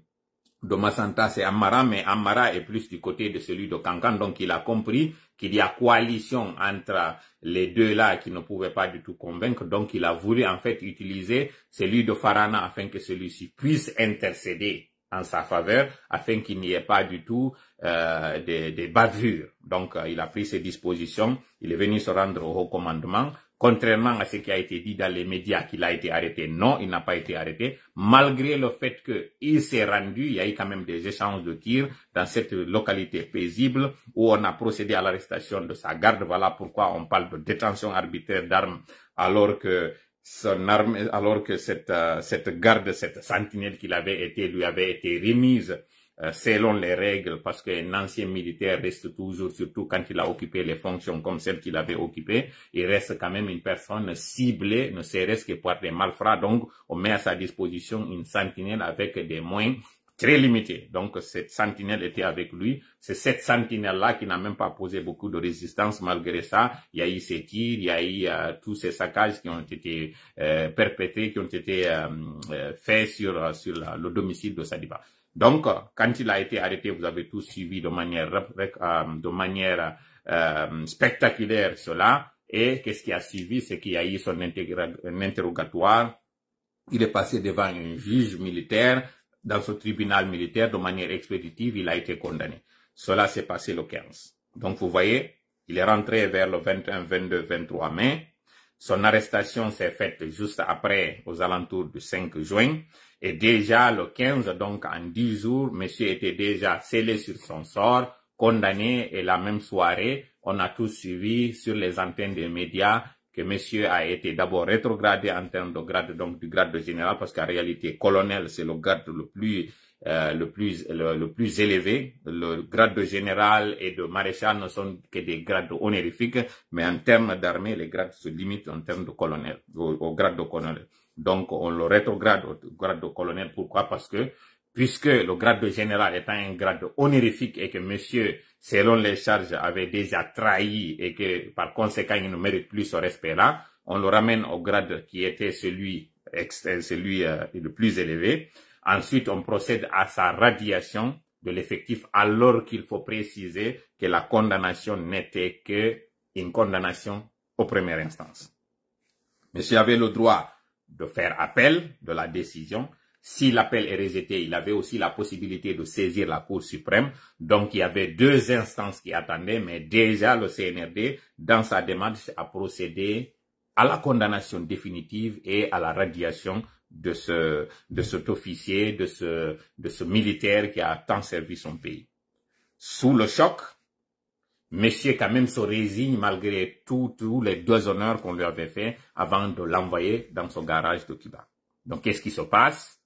Domasanta, c'est Amara, mais Amara est plus du côté de celui de Kankan donc il a compris qu'il y a coalition entre les deux là qui ne pouvaient pas du tout convaincre, donc il a voulu en fait utiliser celui de Farana afin que celui-ci puisse intercéder en sa faveur afin qu'il n'y ait pas du tout euh, des, des, bavures. Donc, euh, il a pris ses dispositions, il est venu se rendre au recommandement. commandement Contrairement à ce qui a été dit dans les médias qu'il a été arrêté, non, il n'a pas été arrêté, malgré le fait qu'il s'est rendu, il y a eu quand même des échanges de tirs dans cette localité paisible où on a procédé à l'arrestation de sa garde. Voilà pourquoi on parle de détention arbitraire d'armes alors que son arme, alors que cette, euh, cette garde, cette sentinelle qu'il avait été, lui avait été remise euh, selon les règles, parce qu'un ancien militaire reste toujours, surtout quand il a occupé les fonctions comme celles qu'il avait occupées, il reste quand même une personne ciblée, ne serait-ce que pour des malfrats. Donc, on met à sa disposition une sentinelle avec des moyens très limités. Donc, cette sentinelle était avec lui. C'est cette sentinelle-là qui n'a même pas posé beaucoup de résistance malgré ça. Il y a eu ces tirs, il y a eu euh, tous ces saccages qui ont été euh, perpétrés, qui ont été faits sur, le domicile de Sadiba. Donc, quand il a été arrêté, vous avez tous suivi de manière, euh, euh, spectaculaire cela. Et qu'est-ce qui a suivi C'est qu'il y a eu son interrogatoire. Il est passé devant un juge militaire dans ce tribunal militaire de manière expéditive. Il a été condamné. Cela s'est passé le 15. Donc, vous voyez, il est rentré vers le 21, 22, 23 mai. Son arrestation s'est faite juste après, aux alentours du 5 juin. Et déjà le 15, donc en 10 jours, monsieur était déjà scellé sur son sort, condamné et la même soirée, on a tous suivi sur les antennes des médias que monsieur a été d'abord rétrogradé en termes de grade, donc du grade de général, parce qu'en réalité, colonel, c'est le grade le plus, euh, le plus, le, plus élevé. Le grade de général et de maréchal ne sont que des grades honorifiques, mais en termes d'armée, les grades se limitent en termes de colonel, au grade de colonel. Donc, on le rétrograde au grade de colonel. Pourquoi Parce que, puisque le grade de général étant un grade honorifique et que monsieur, selon les charges, avait déjà trahi et que, par conséquent, il ne mérite plus ce respect-là, on le ramène au grade qui était celui, celui euh, le plus élevé. Ensuite, on procède à sa radiation de l'effectif alors qu'il faut préciser que la condamnation n'était que une condamnation aux premières instances. Monsieur avait le droit de faire appel de la décision. Si l'appel est rejeté, il avait aussi la possibilité de saisir la Cour suprême. Donc, il y avait deux instances qui attendaient, mais déjà le CNRD, dans sa démarche, a procédé à la condamnation définitive et à la radiation de ce de cet officier, de ce de ce militaire qui a tant servi son pays. Sous le choc, Monsieur quand même se résigne malgré tous les deux honneurs qu'on lui avait fait avant de l'envoyer dans son garage de Cuba. Donc qu'est-ce qui se passe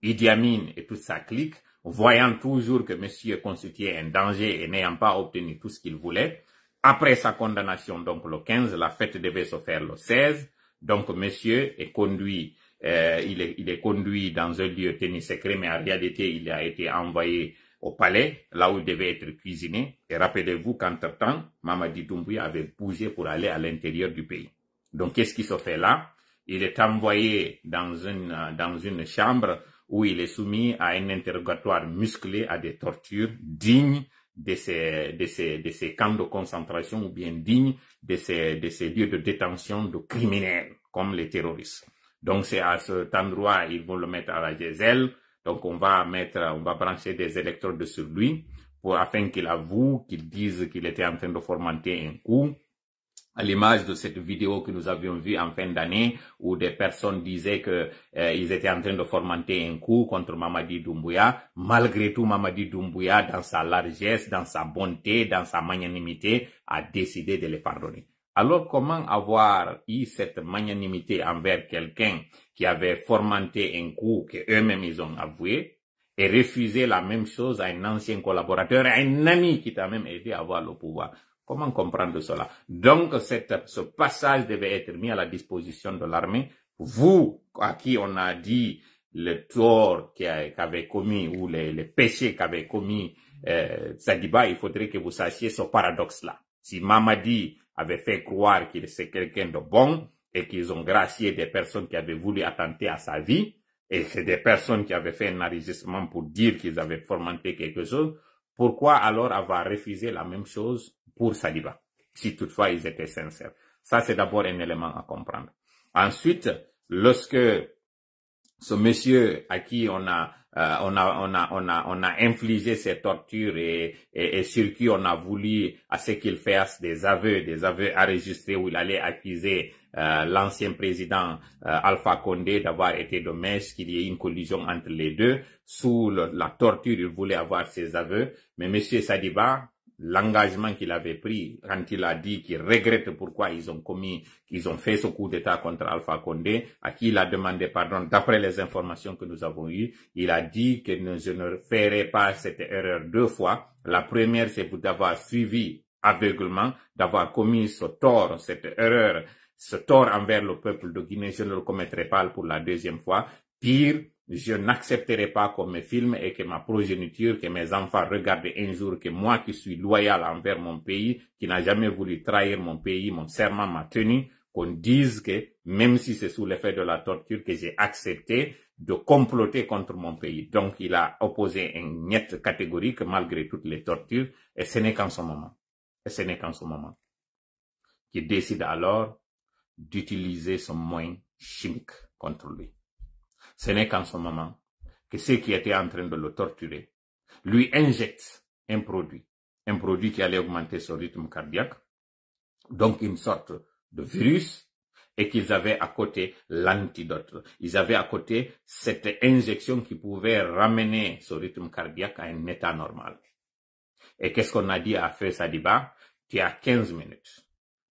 Idi et toute sa clique, voyant toujours que Monsieur constituait un danger et n'ayant pas obtenu tout ce qu'il voulait, après sa condamnation, donc le 15, la fête devait se faire le 16, donc Monsieur est conduit euh, il, est, il, est, conduit dans un lieu tenu secret, mais en réalité, il a été envoyé au palais, là où il devait être cuisiné. Et rappelez-vous qu'entre-temps, Mamadi Doumbouya avait bougé pour aller à l'intérieur du pays. Donc, qu'est-ce qui se fait là Il est envoyé dans une, dans une chambre où il est soumis à un interrogatoire musclé, à des tortures dignes de ces, de ces, de ces camps de concentration ou bien dignes de ces, de ces lieux de détention de criminels, comme les terroristes. Donc, c'est à cet endroit, ils vont le mettre à la gazelle donc, on va mettre, on va brancher des électrodes sur lui pour, afin qu'il avoue, qu'il dise qu'il était en train de formenter un coup. À l'image de cette vidéo que nous avions vue en fin d'année, où des personnes disaient qu'ils euh, étaient en train de formenter un coup contre Mamadi Doumbouya. Malgré tout, Mamadi Doumbouya, dans sa largesse, dans sa bonté, dans sa magnanimité, a décidé de les pardonner. Alors comment avoir eu cette magnanimité envers quelqu'un qui avait formanté un coup que eux-mêmes ils ont avoué et refusé la même chose à un ancien collaborateur, à un ami qui t'a même aidé à avoir le pouvoir. Comment comprendre cela Donc, ce passage devait être mis à la disposition de l'armée. Vous, à qui on a dit le tort qu'avait commis ou les, les péchés qu'avait commis euh, Sadiba, il faudrait que vous sachiez ce paradoxe-là. Si Mamadi avait fait croire qu'il était quelqu'un de bon, et qu'ils ont gracié des personnes qui avaient voulu attenter à sa vie, et c'est des personnes qui avaient fait un enregistrement pour dire qu'ils avaient fomenté quelque chose, pourquoi alors avoir refusé la même chose pour Saliba, si toutefois ils étaient sincères Ça, c'est d'abord un élément à comprendre. Ensuite, lorsque ce monsieur à qui on a, euh, on a, on a, on a, on a infligé ces tortures et, et, et sur qui on a voulu à ce qu'il fasse des aveux, des aveux enregistrés où il allait accuser euh, l'ancien président euh, Alpha Condé d'avoir été dommage qu'il y ait une collision entre les deux. Sous la torture, il voulait avoir ses aveux. Mais M. Sadiba, l'engagement qu'il avait pris quand il a dit qu'il regrette pourquoi ils ont commis, qu'ils ont fait ce coup d'État contre Alpha Condé, à qui il a demandé pardon, d'après les informations que nous avons eues, il a dit que je ne ferai pas cette erreur deux fois. La première, c'est d'avoir suivi aveuglement, d'avoir commis ce tort, cette erreur ce tort envers le peuple de Guinée, je ne le commettrai pas pour la deuxième fois. Pire, je n'accepterai pas qu'on me filme et que ma progéniture, que mes enfants regardent un jour que moi qui suis loyal envers mon pays, qui n'a jamais voulu trahir mon pays, mon serment, ma tenu, qu'on dise que même si c'est sous l'effet de la torture que j'ai accepté de comploter contre mon pays. Donc il a opposé un net catégorique malgré toutes les tortures et ce n'est qu'en ce moment. Et ce n'est qu'en ce moment. Qui décide alors d'utiliser son moyen chimique contre lui. Ce n'est qu'en ce moment que ceux qui étaient en train de le torturer lui injectent un produit, un produit qui allait augmenter son rythme cardiaque, donc une sorte de virus, et qu'ils avaient à côté l'antidote. Ils avaient à côté cette injection qui pouvait ramener son rythme cardiaque à un état normal. Et qu'est-ce qu'on a dit à Feu Sadiba y a 15 minutes.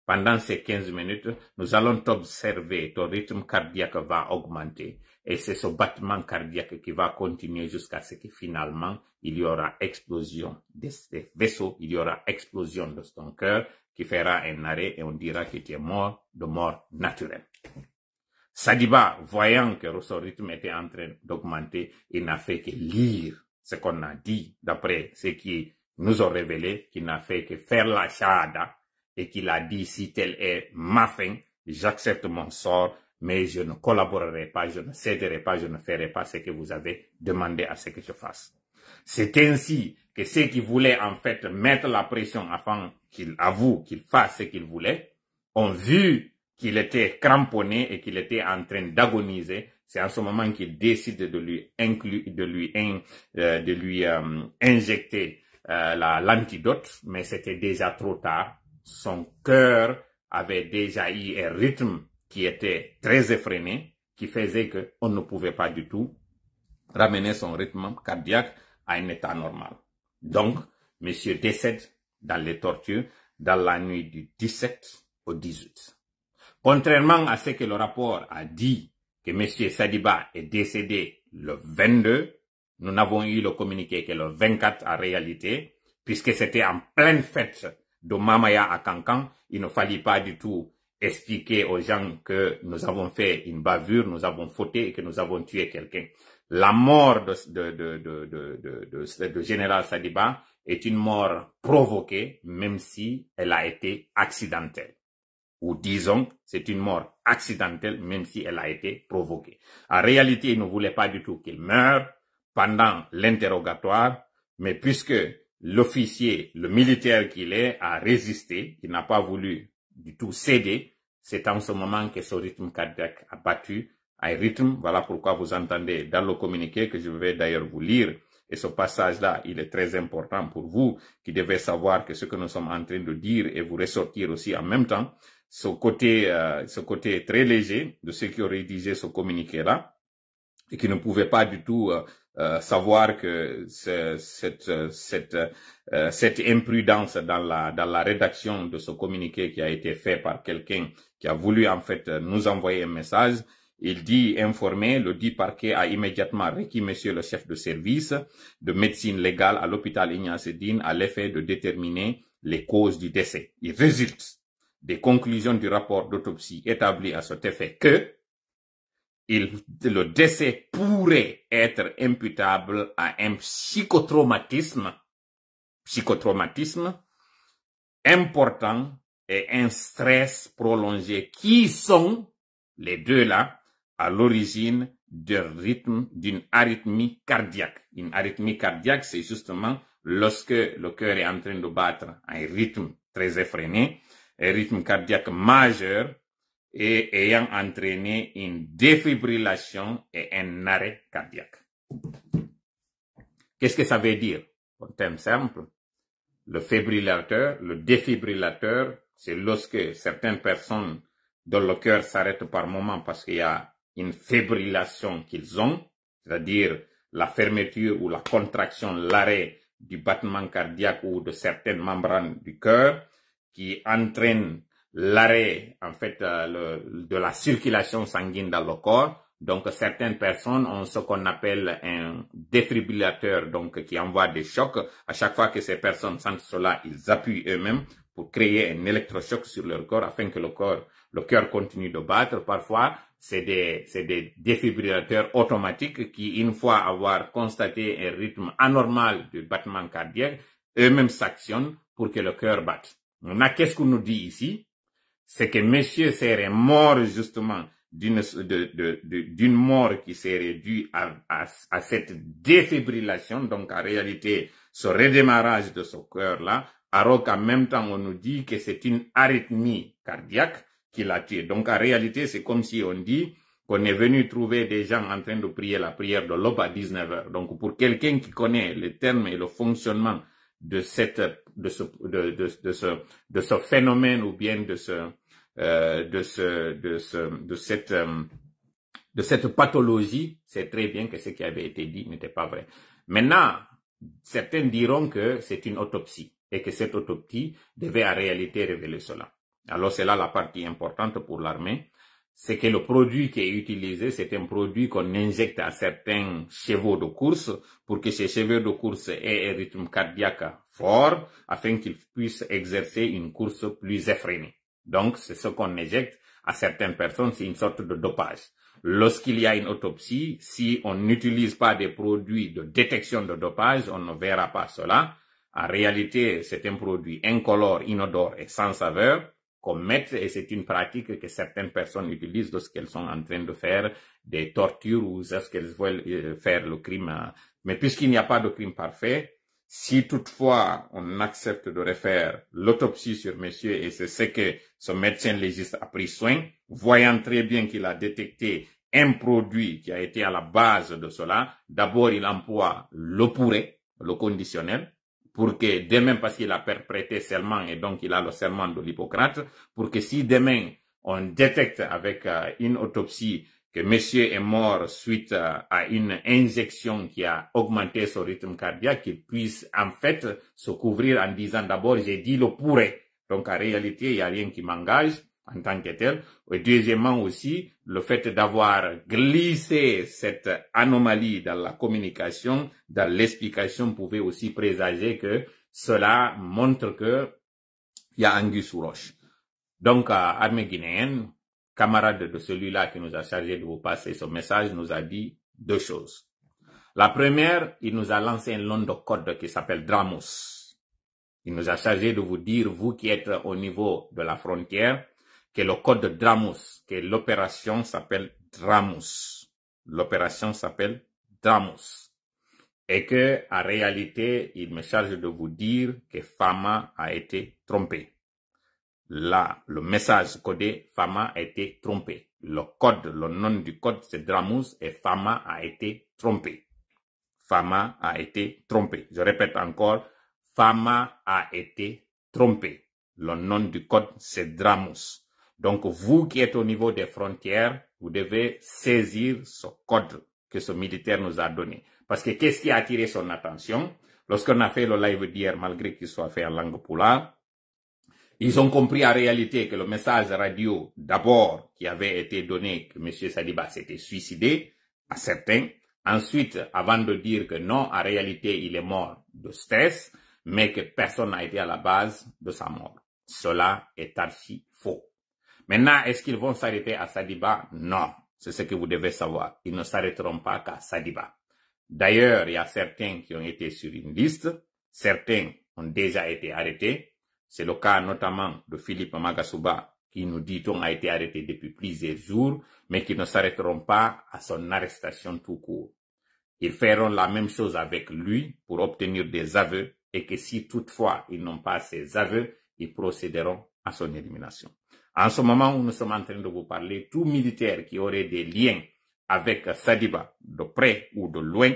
Pendant ces 15 minutes, nous allons t'observer, ton rythme cardiaque va augmenter et c'est ce battement cardiaque qui va continuer jusqu'à ce que finalement il y aura explosion de ces vaisseaux, il y aura explosion de ton cœur qui fera un arrêt et on dira que tu es mort de mort naturelle. Sadiba, voyant que son rythme était en train d'augmenter, il n'a fait que lire ce qu'on a dit d'après ce qui nous ont révélé, qu'il n'a fait que faire la shahada et qu'il a dit si telle est ma fin, j'accepte mon sort, mais je ne collaborerai pas, je ne céderai pas, je ne ferai pas ce que vous avez demandé à ce que je fasse. C'est ainsi que ceux qui voulaient en fait mettre la pression afin qu'il avoue, qu'il fasse ce qu'il voulait, ont vu qu'il était cramponné et qu'il était en train d'agoniser. C'est en ce moment qu'il décide de lui de lui, euh, de lui euh, injecter euh, l'antidote, mais c'était déjà trop tard son cœur avait déjà eu un rythme qui était très effréné, qui faisait qu'on ne pouvait pas du tout ramener son rythme cardiaque à un état normal. Donc, monsieur décède dans les tortures dans la nuit du 17 au 18. Contrairement à ce que le rapport a dit que monsieur Sadiba est décédé le 22, nous n'avons eu le communiqué que le 24 en réalité, puisque c'était en pleine fête de Mamaya à Cancan, il ne fallait pas du tout expliquer aux gens que nous avons fait une bavure, nous avons fauté et que nous avons tué quelqu'un. La mort de, de, de, de, Général Sadiba est une mort provoquée, même si elle a été accidentelle. Ou disons, c'est une mort accidentelle, même si elle a été provoquée. En réalité, il ne voulait pas du tout qu'il meure pendant l'interrogatoire, mais puisque l'officier, le militaire qu'il est, a résisté, il n'a pas voulu du tout céder. C'est en ce moment que ce rythme cardiaque a battu un rythme. Voilà pourquoi vous entendez dans le communiqué que je vais d'ailleurs vous lire. Et ce passage-là, il est très important pour vous qui devez savoir que ce que nous sommes en train de dire et vous ressortir aussi en même temps. Ce côté, euh, ce côté très léger de ceux qui ont rédigé ce communiqué-là et qui ne pouvaient pas du tout euh, euh, savoir que cette, euh, cette, euh, cette imprudence dans la, dans la rédaction de ce communiqué qui a été fait par quelqu'un qui a voulu en fait nous envoyer un message, il dit informer, le dit parquet a immédiatement requis monsieur le chef de service de médecine légale à l'hôpital ignace à l'effet de déterminer les causes du décès. Il résulte des conclusions du rapport d'autopsie établi à cet effet que le décès pourrait être imputable à un psychotraumatisme, psychotraumatisme important et un stress prolongé qui sont, les deux là, à l'origine d'un rythme, d'une arythmie cardiaque. Une arythmie cardiaque, c'est justement lorsque le cœur est en train de battre un rythme très effréné, un rythme cardiaque majeur et ayant entraîné une défibrillation et un arrêt cardiaque. Qu'est-ce que ça veut dire En termes simples, le le défibrillateur, c'est lorsque certaines personnes dont le cœur s'arrête par moment parce qu'il y a une fibrillation qu'ils ont, c'est-à-dire la fermeture ou la contraction, l'arrêt du battement cardiaque ou de certaines membranes du cœur qui entraîne l'arrêt en fait euh, le, de la circulation sanguine dans le corps. Donc certaines personnes ont ce qu'on appelle un défibrillateur, donc qui envoie des chocs. À chaque fois que ces personnes sentent cela, ils appuient eux-mêmes pour créer un électrochoc sur leur corps afin que le corps, le cœur continue de battre. Parfois, c'est des, c'est des défibrillateurs automatiques qui, une fois avoir constaté un rythme anormal du battement cardiaque, eux-mêmes s'actionnent pour que le cœur batte. On a qu'est-ce qu'on nous dit ici? c'est que monsieur serait mort justement d'une mort qui serait due à, à, cette défibrillation, donc en réalité ce redémarrage de ce cœur-là, alors qu'en même temps on nous dit que c'est une arythmie cardiaque qui l'a tué. Donc en réalité c'est comme si on dit qu'on est venu trouver des gens en train de prier la prière de l'aube à 19 heures. Donc pour quelqu'un qui connaît le terme et le fonctionnement de cette de ce, de, de, ce, de ce phénomène ou bien de ce, euh, de ce, de ce, de cette, euh, de cette pathologie, c'est très bien que ce qui avait été dit n'était pas vrai. Maintenant, certains diront que c'est une autopsie et que cette autopsie devait en réalité révéler cela. Alors c'est là la partie importante pour l'armée c'est que le produit qui est utilisé, c'est un produit qu'on injecte à certains chevaux de course pour que ces chevaux de course aient un rythme cardiaque fort afin qu'ils puissent exercer une course plus effrénée. Donc, c'est ce qu'on injecte à certaines personnes, c'est une sorte de dopage. Lorsqu'il y a une autopsie, si on n'utilise pas des produits de détection de dopage, on ne verra pas cela. En réalité, c'est un produit incolore, inodore et sans saveur et c'est une pratique que certaines personnes utilisent lorsqu'elles sont en train de faire des tortures ou lorsqu'elles veulent euh, faire le crime. Mais puisqu'il n'y a pas de crime parfait, si toutefois on accepte de refaire l'autopsie sur monsieur, et c'est ce que ce médecin légiste a pris soin, voyant très bien qu'il a détecté un produit qui a été à la base de cela, d'abord il emploie le pourrait, le conditionnel, pour que demain, parce qu'il a perprété serment et donc il a le serment de l'Hippocrate, pour que si demain on détecte avec euh, une autopsie que monsieur est mort suite euh, à une injection qui a augmenté son rythme cardiaque, qu'il puisse en fait se couvrir en disant d'abord j'ai dit le pourrait. Donc en réalité, il n'y a rien qui m'engage en tant que tel. Et deuxièmement aussi, le fait d'avoir glissé cette anomalie dans la communication, dans l'explication, pouvait aussi présager que cela montre que il y a Angus sous roche. Donc, armée guinéenne, camarade de celui-là qui nous a chargé de vous passer ce message, nous a dit deux choses. La première, il nous a lancé un long de code qui s'appelle Dramos. Il nous a chargé de vous dire, vous qui êtes au niveau de la frontière, que le code Dramus, que l'opération s'appelle Dramus. L'opération s'appelle Dramus. Et que, en réalité, il me charge de vous dire que Fama a été trompé. Là, le message codé Fama a été trompé. Le code, le nom du code, c'est Dramus et Fama a été trompé. Fama a été trompé. Je répète encore, Fama a été trompé. Le nom du code, c'est Dramus. Donc, vous qui êtes au niveau des frontières, vous devez saisir ce code que ce militaire nous a donné. Parce que qu'est-ce qui a attiré son attention Lorsqu'on a fait le live d'hier, malgré qu'il soit fait en langue poula, ils ont compris en réalité que le message radio d'abord qui avait été donné que M. Sadiba s'était suicidé, à certains. Ensuite, avant de dire que non, en réalité, il est mort de stress, mais que personne n'a été à la base de sa mort. Cela est archi faux. Maintenant, est-ce qu'ils vont s'arrêter à Sadiba Non, c'est ce que vous devez savoir. Ils ne s'arrêteront pas qu'à Sadiba. D'ailleurs, il y a certains qui ont été sur une liste, certains ont déjà été arrêtés. C'est le cas notamment de Philippe Magasuba, qui nous dit-on a été arrêté depuis plusieurs jours, mais qui ne s'arrêteront pas à son arrestation tout court. Ils feront la même chose avec lui pour obtenir des aveux et que si toutefois ils n'ont pas ces aveux, ils procéderont à son élimination. En ce moment où nous sommes en train de vous parler, tout militaire qui aurait des liens avec Sadiba, de près ou de loin,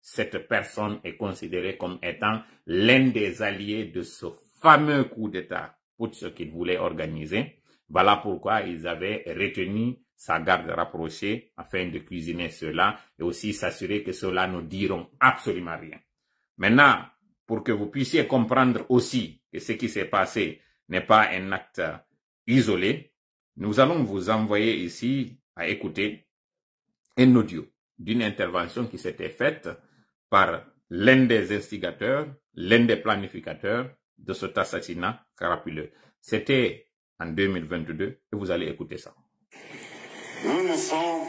cette personne est considérée comme étant l'un des alliés de ce fameux coup d'État pour ce qu'il voulait organiser. Voilà pourquoi ils avaient retenu sa garde rapprochée afin de cuisiner cela et aussi s'assurer que cela ne diront absolument rien. Maintenant, pour que vous puissiez comprendre aussi que ce qui s'est passé n'est pas un acte isolé, nous allons vous envoyer ici à écouter un audio d'une intervention qui s'était faite par l'un des instigateurs, l'un des planificateurs de cet assassinat carapuleux C'était en 2022 et vous allez écouter ça. Nous, nous sommes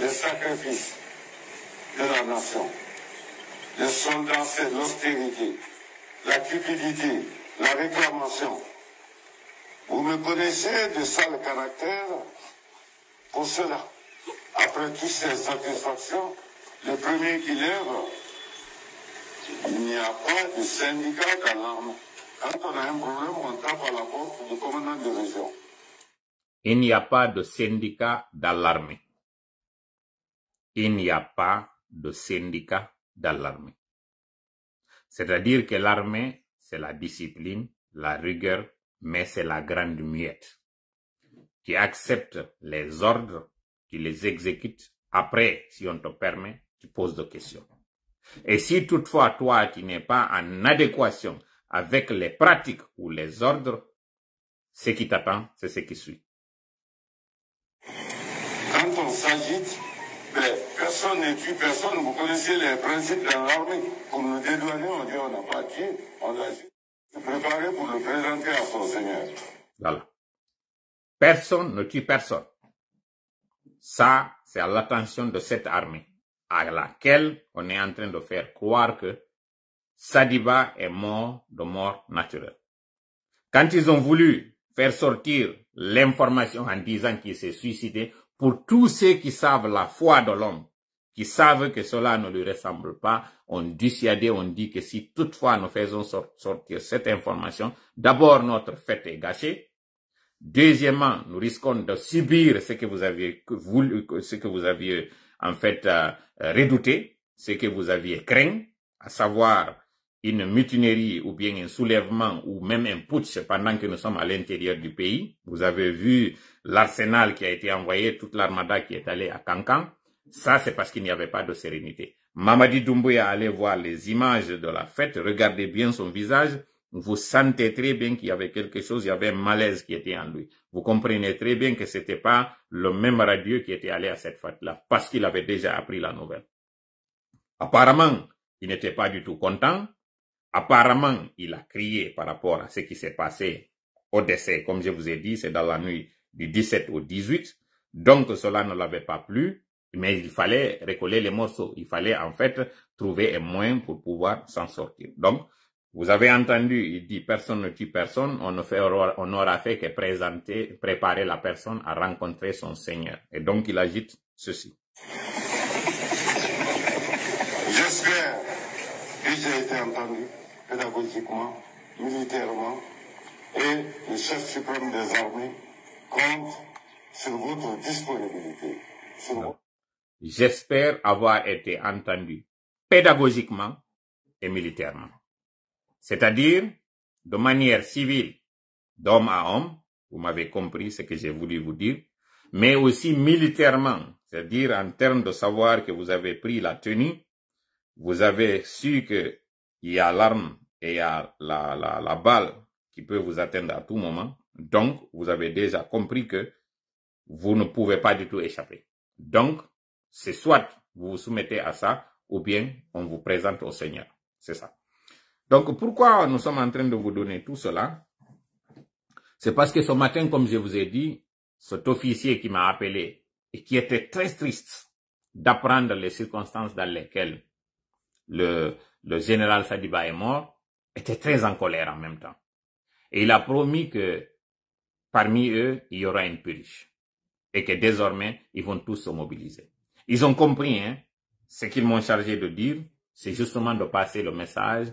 les sacrifices de la nation. Les soldats, l'austérité, la cupidité, la réclamation, vous me connaissez de sale caractère pour cela. Après toutes ces satisfactions, le premier qui lève, il n'y a pas de syndicat dans l'armée. Quand on a un problème, on tape à la porte du commandant de région. Il n'y a pas de syndicat dans l'armée. Il n'y a pas de syndicat dans l'armée. C'est-à-dire que l'armée, c'est la discipline, la rigueur, mais c'est la grande muette, qui accepte les ordres, qui les exécute. Après, si on te permet, tu poses des questions. Et si toutefois, toi, tu n'es pas en adéquation avec les pratiques ou les ordres, ce qui t'attend, c'est ce qui suit. Quand on s'agit ben, personne ne tue personne, vous connaissez les principes de l'armée. Pour nous dédouaner, on dit on n'a pas on a pour le présenter à Seigneur. Personne ne tue personne. Ça, c'est à l'attention de cette armée, à laquelle on est en train de faire croire que Sadiba est mort de mort naturelle. Quand ils ont voulu faire sortir l'information en disant qu'il s'est suicidé, pour tous ceux qui savent la foi de l'homme, qui savent que cela ne lui ressemble pas, ont dissuadé, on dit que si toutefois nous faisons sortir cette information, d'abord notre fête est gâchée, deuxièmement, nous risquons de subir ce que vous aviez voulu, ce que vous aviez en fait euh, redouté, ce que vous aviez craint, à savoir une mutinerie ou bien un soulèvement ou même un putsch pendant que nous sommes à l'intérieur du pays. Vous avez vu l'arsenal qui a été envoyé, toute l'armada qui est allée à Cancan. Ça, c'est parce qu'il n'y avait pas de sérénité. Mamadi a allé voir les images de la fête, regardez bien son visage, vous sentez très bien qu'il y avait quelque chose, il y avait un malaise qui était en lui. Vous comprenez très bien que c'était pas le même radieux qui était allé à cette fête-là, parce qu'il avait déjà appris la nouvelle. Apparemment, il n'était pas du tout content. Apparemment, il a crié par rapport à ce qui s'est passé au décès. Comme je vous ai dit, c'est dans la nuit du 17 au 18. Donc, cela ne l'avait pas plu. Mais il fallait recoller les morceaux. Il fallait en fait trouver un moyen pour pouvoir s'en sortir. Donc, vous avez entendu, il dit personne ne tue personne, on, ne fait, on n'aura fait que présenter, préparer la personne à rencontrer son Seigneur. Et donc il agite ceci. J'espère que j'ai été entendu pédagogiquement, militairement, et le chef suprême des armées compte sur votre disponibilité. Sur J'espère avoir été entendu pédagogiquement et militairement, c'est-à-dire de manière civile, d'homme à homme, vous m'avez compris ce que j'ai voulu vous dire, mais aussi militairement, c'est-à-dire en termes de savoir que vous avez pris la tenue, vous avez su qu'il y a l'arme et il y a la, la, la balle qui peut vous atteindre à tout moment, donc vous avez déjà compris que vous ne pouvez pas du tout échapper. Donc, c'est soit vous vous soumettez à ça, ou bien on vous présente au Seigneur. C'est ça. Donc pourquoi nous sommes en train de vous donner tout cela C'est parce que ce matin, comme je vous ai dit, cet officier qui m'a appelé et qui était très triste d'apprendre les circonstances dans lesquelles le, le général Sadiba est mort, était très en colère en même temps. Et il a promis que parmi eux, il y aura une purge et que désormais, ils vont tous se mobiliser. Ils ont compris, hein. Ce qu'ils m'ont chargé de dire, c'est justement de passer le message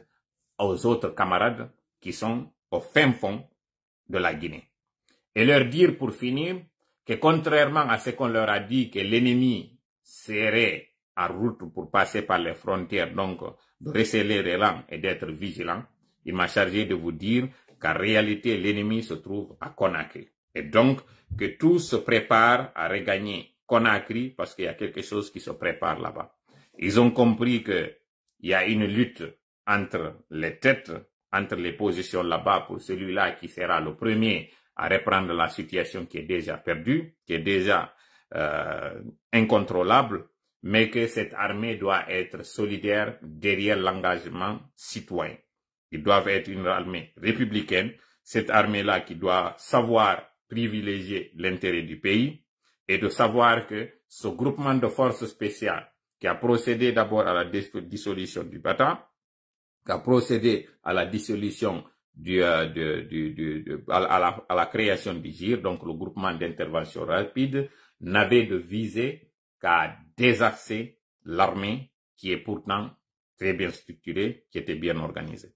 aux autres camarades qui sont au fin fond de la Guinée. Et leur dire pour finir que contrairement à ce qu'on leur a dit que l'ennemi serait en route pour passer par les frontières, donc de receler les lames et d'être vigilant, il m'a chargé de vous dire qu'en réalité l'ennemi se trouve à Conakry. Et donc que tout se prépare à regagner Conakry parce qu'il y a quelque chose qui se prépare là-bas. Ils ont compris qu'il y a une lutte entre les têtes, entre les positions là-bas pour celui-là qui sera le premier à reprendre la situation qui est déjà perdue, qui est déjà euh, incontrôlable, mais que cette armée doit être solidaire derrière l'engagement citoyen. Ils doivent être une armée républicaine, cette armée-là qui doit savoir privilégier l'intérêt du pays, et de savoir que ce groupement de forces spéciales qui a procédé d'abord à la dissolution du Bata, qui a procédé à la dissolution du, euh, à, la, à, la, création du GIR, donc le groupement d'intervention rapide, n'avait de visée qu'à désaxer l'armée qui est pourtant très bien structurée, qui était bien organisée.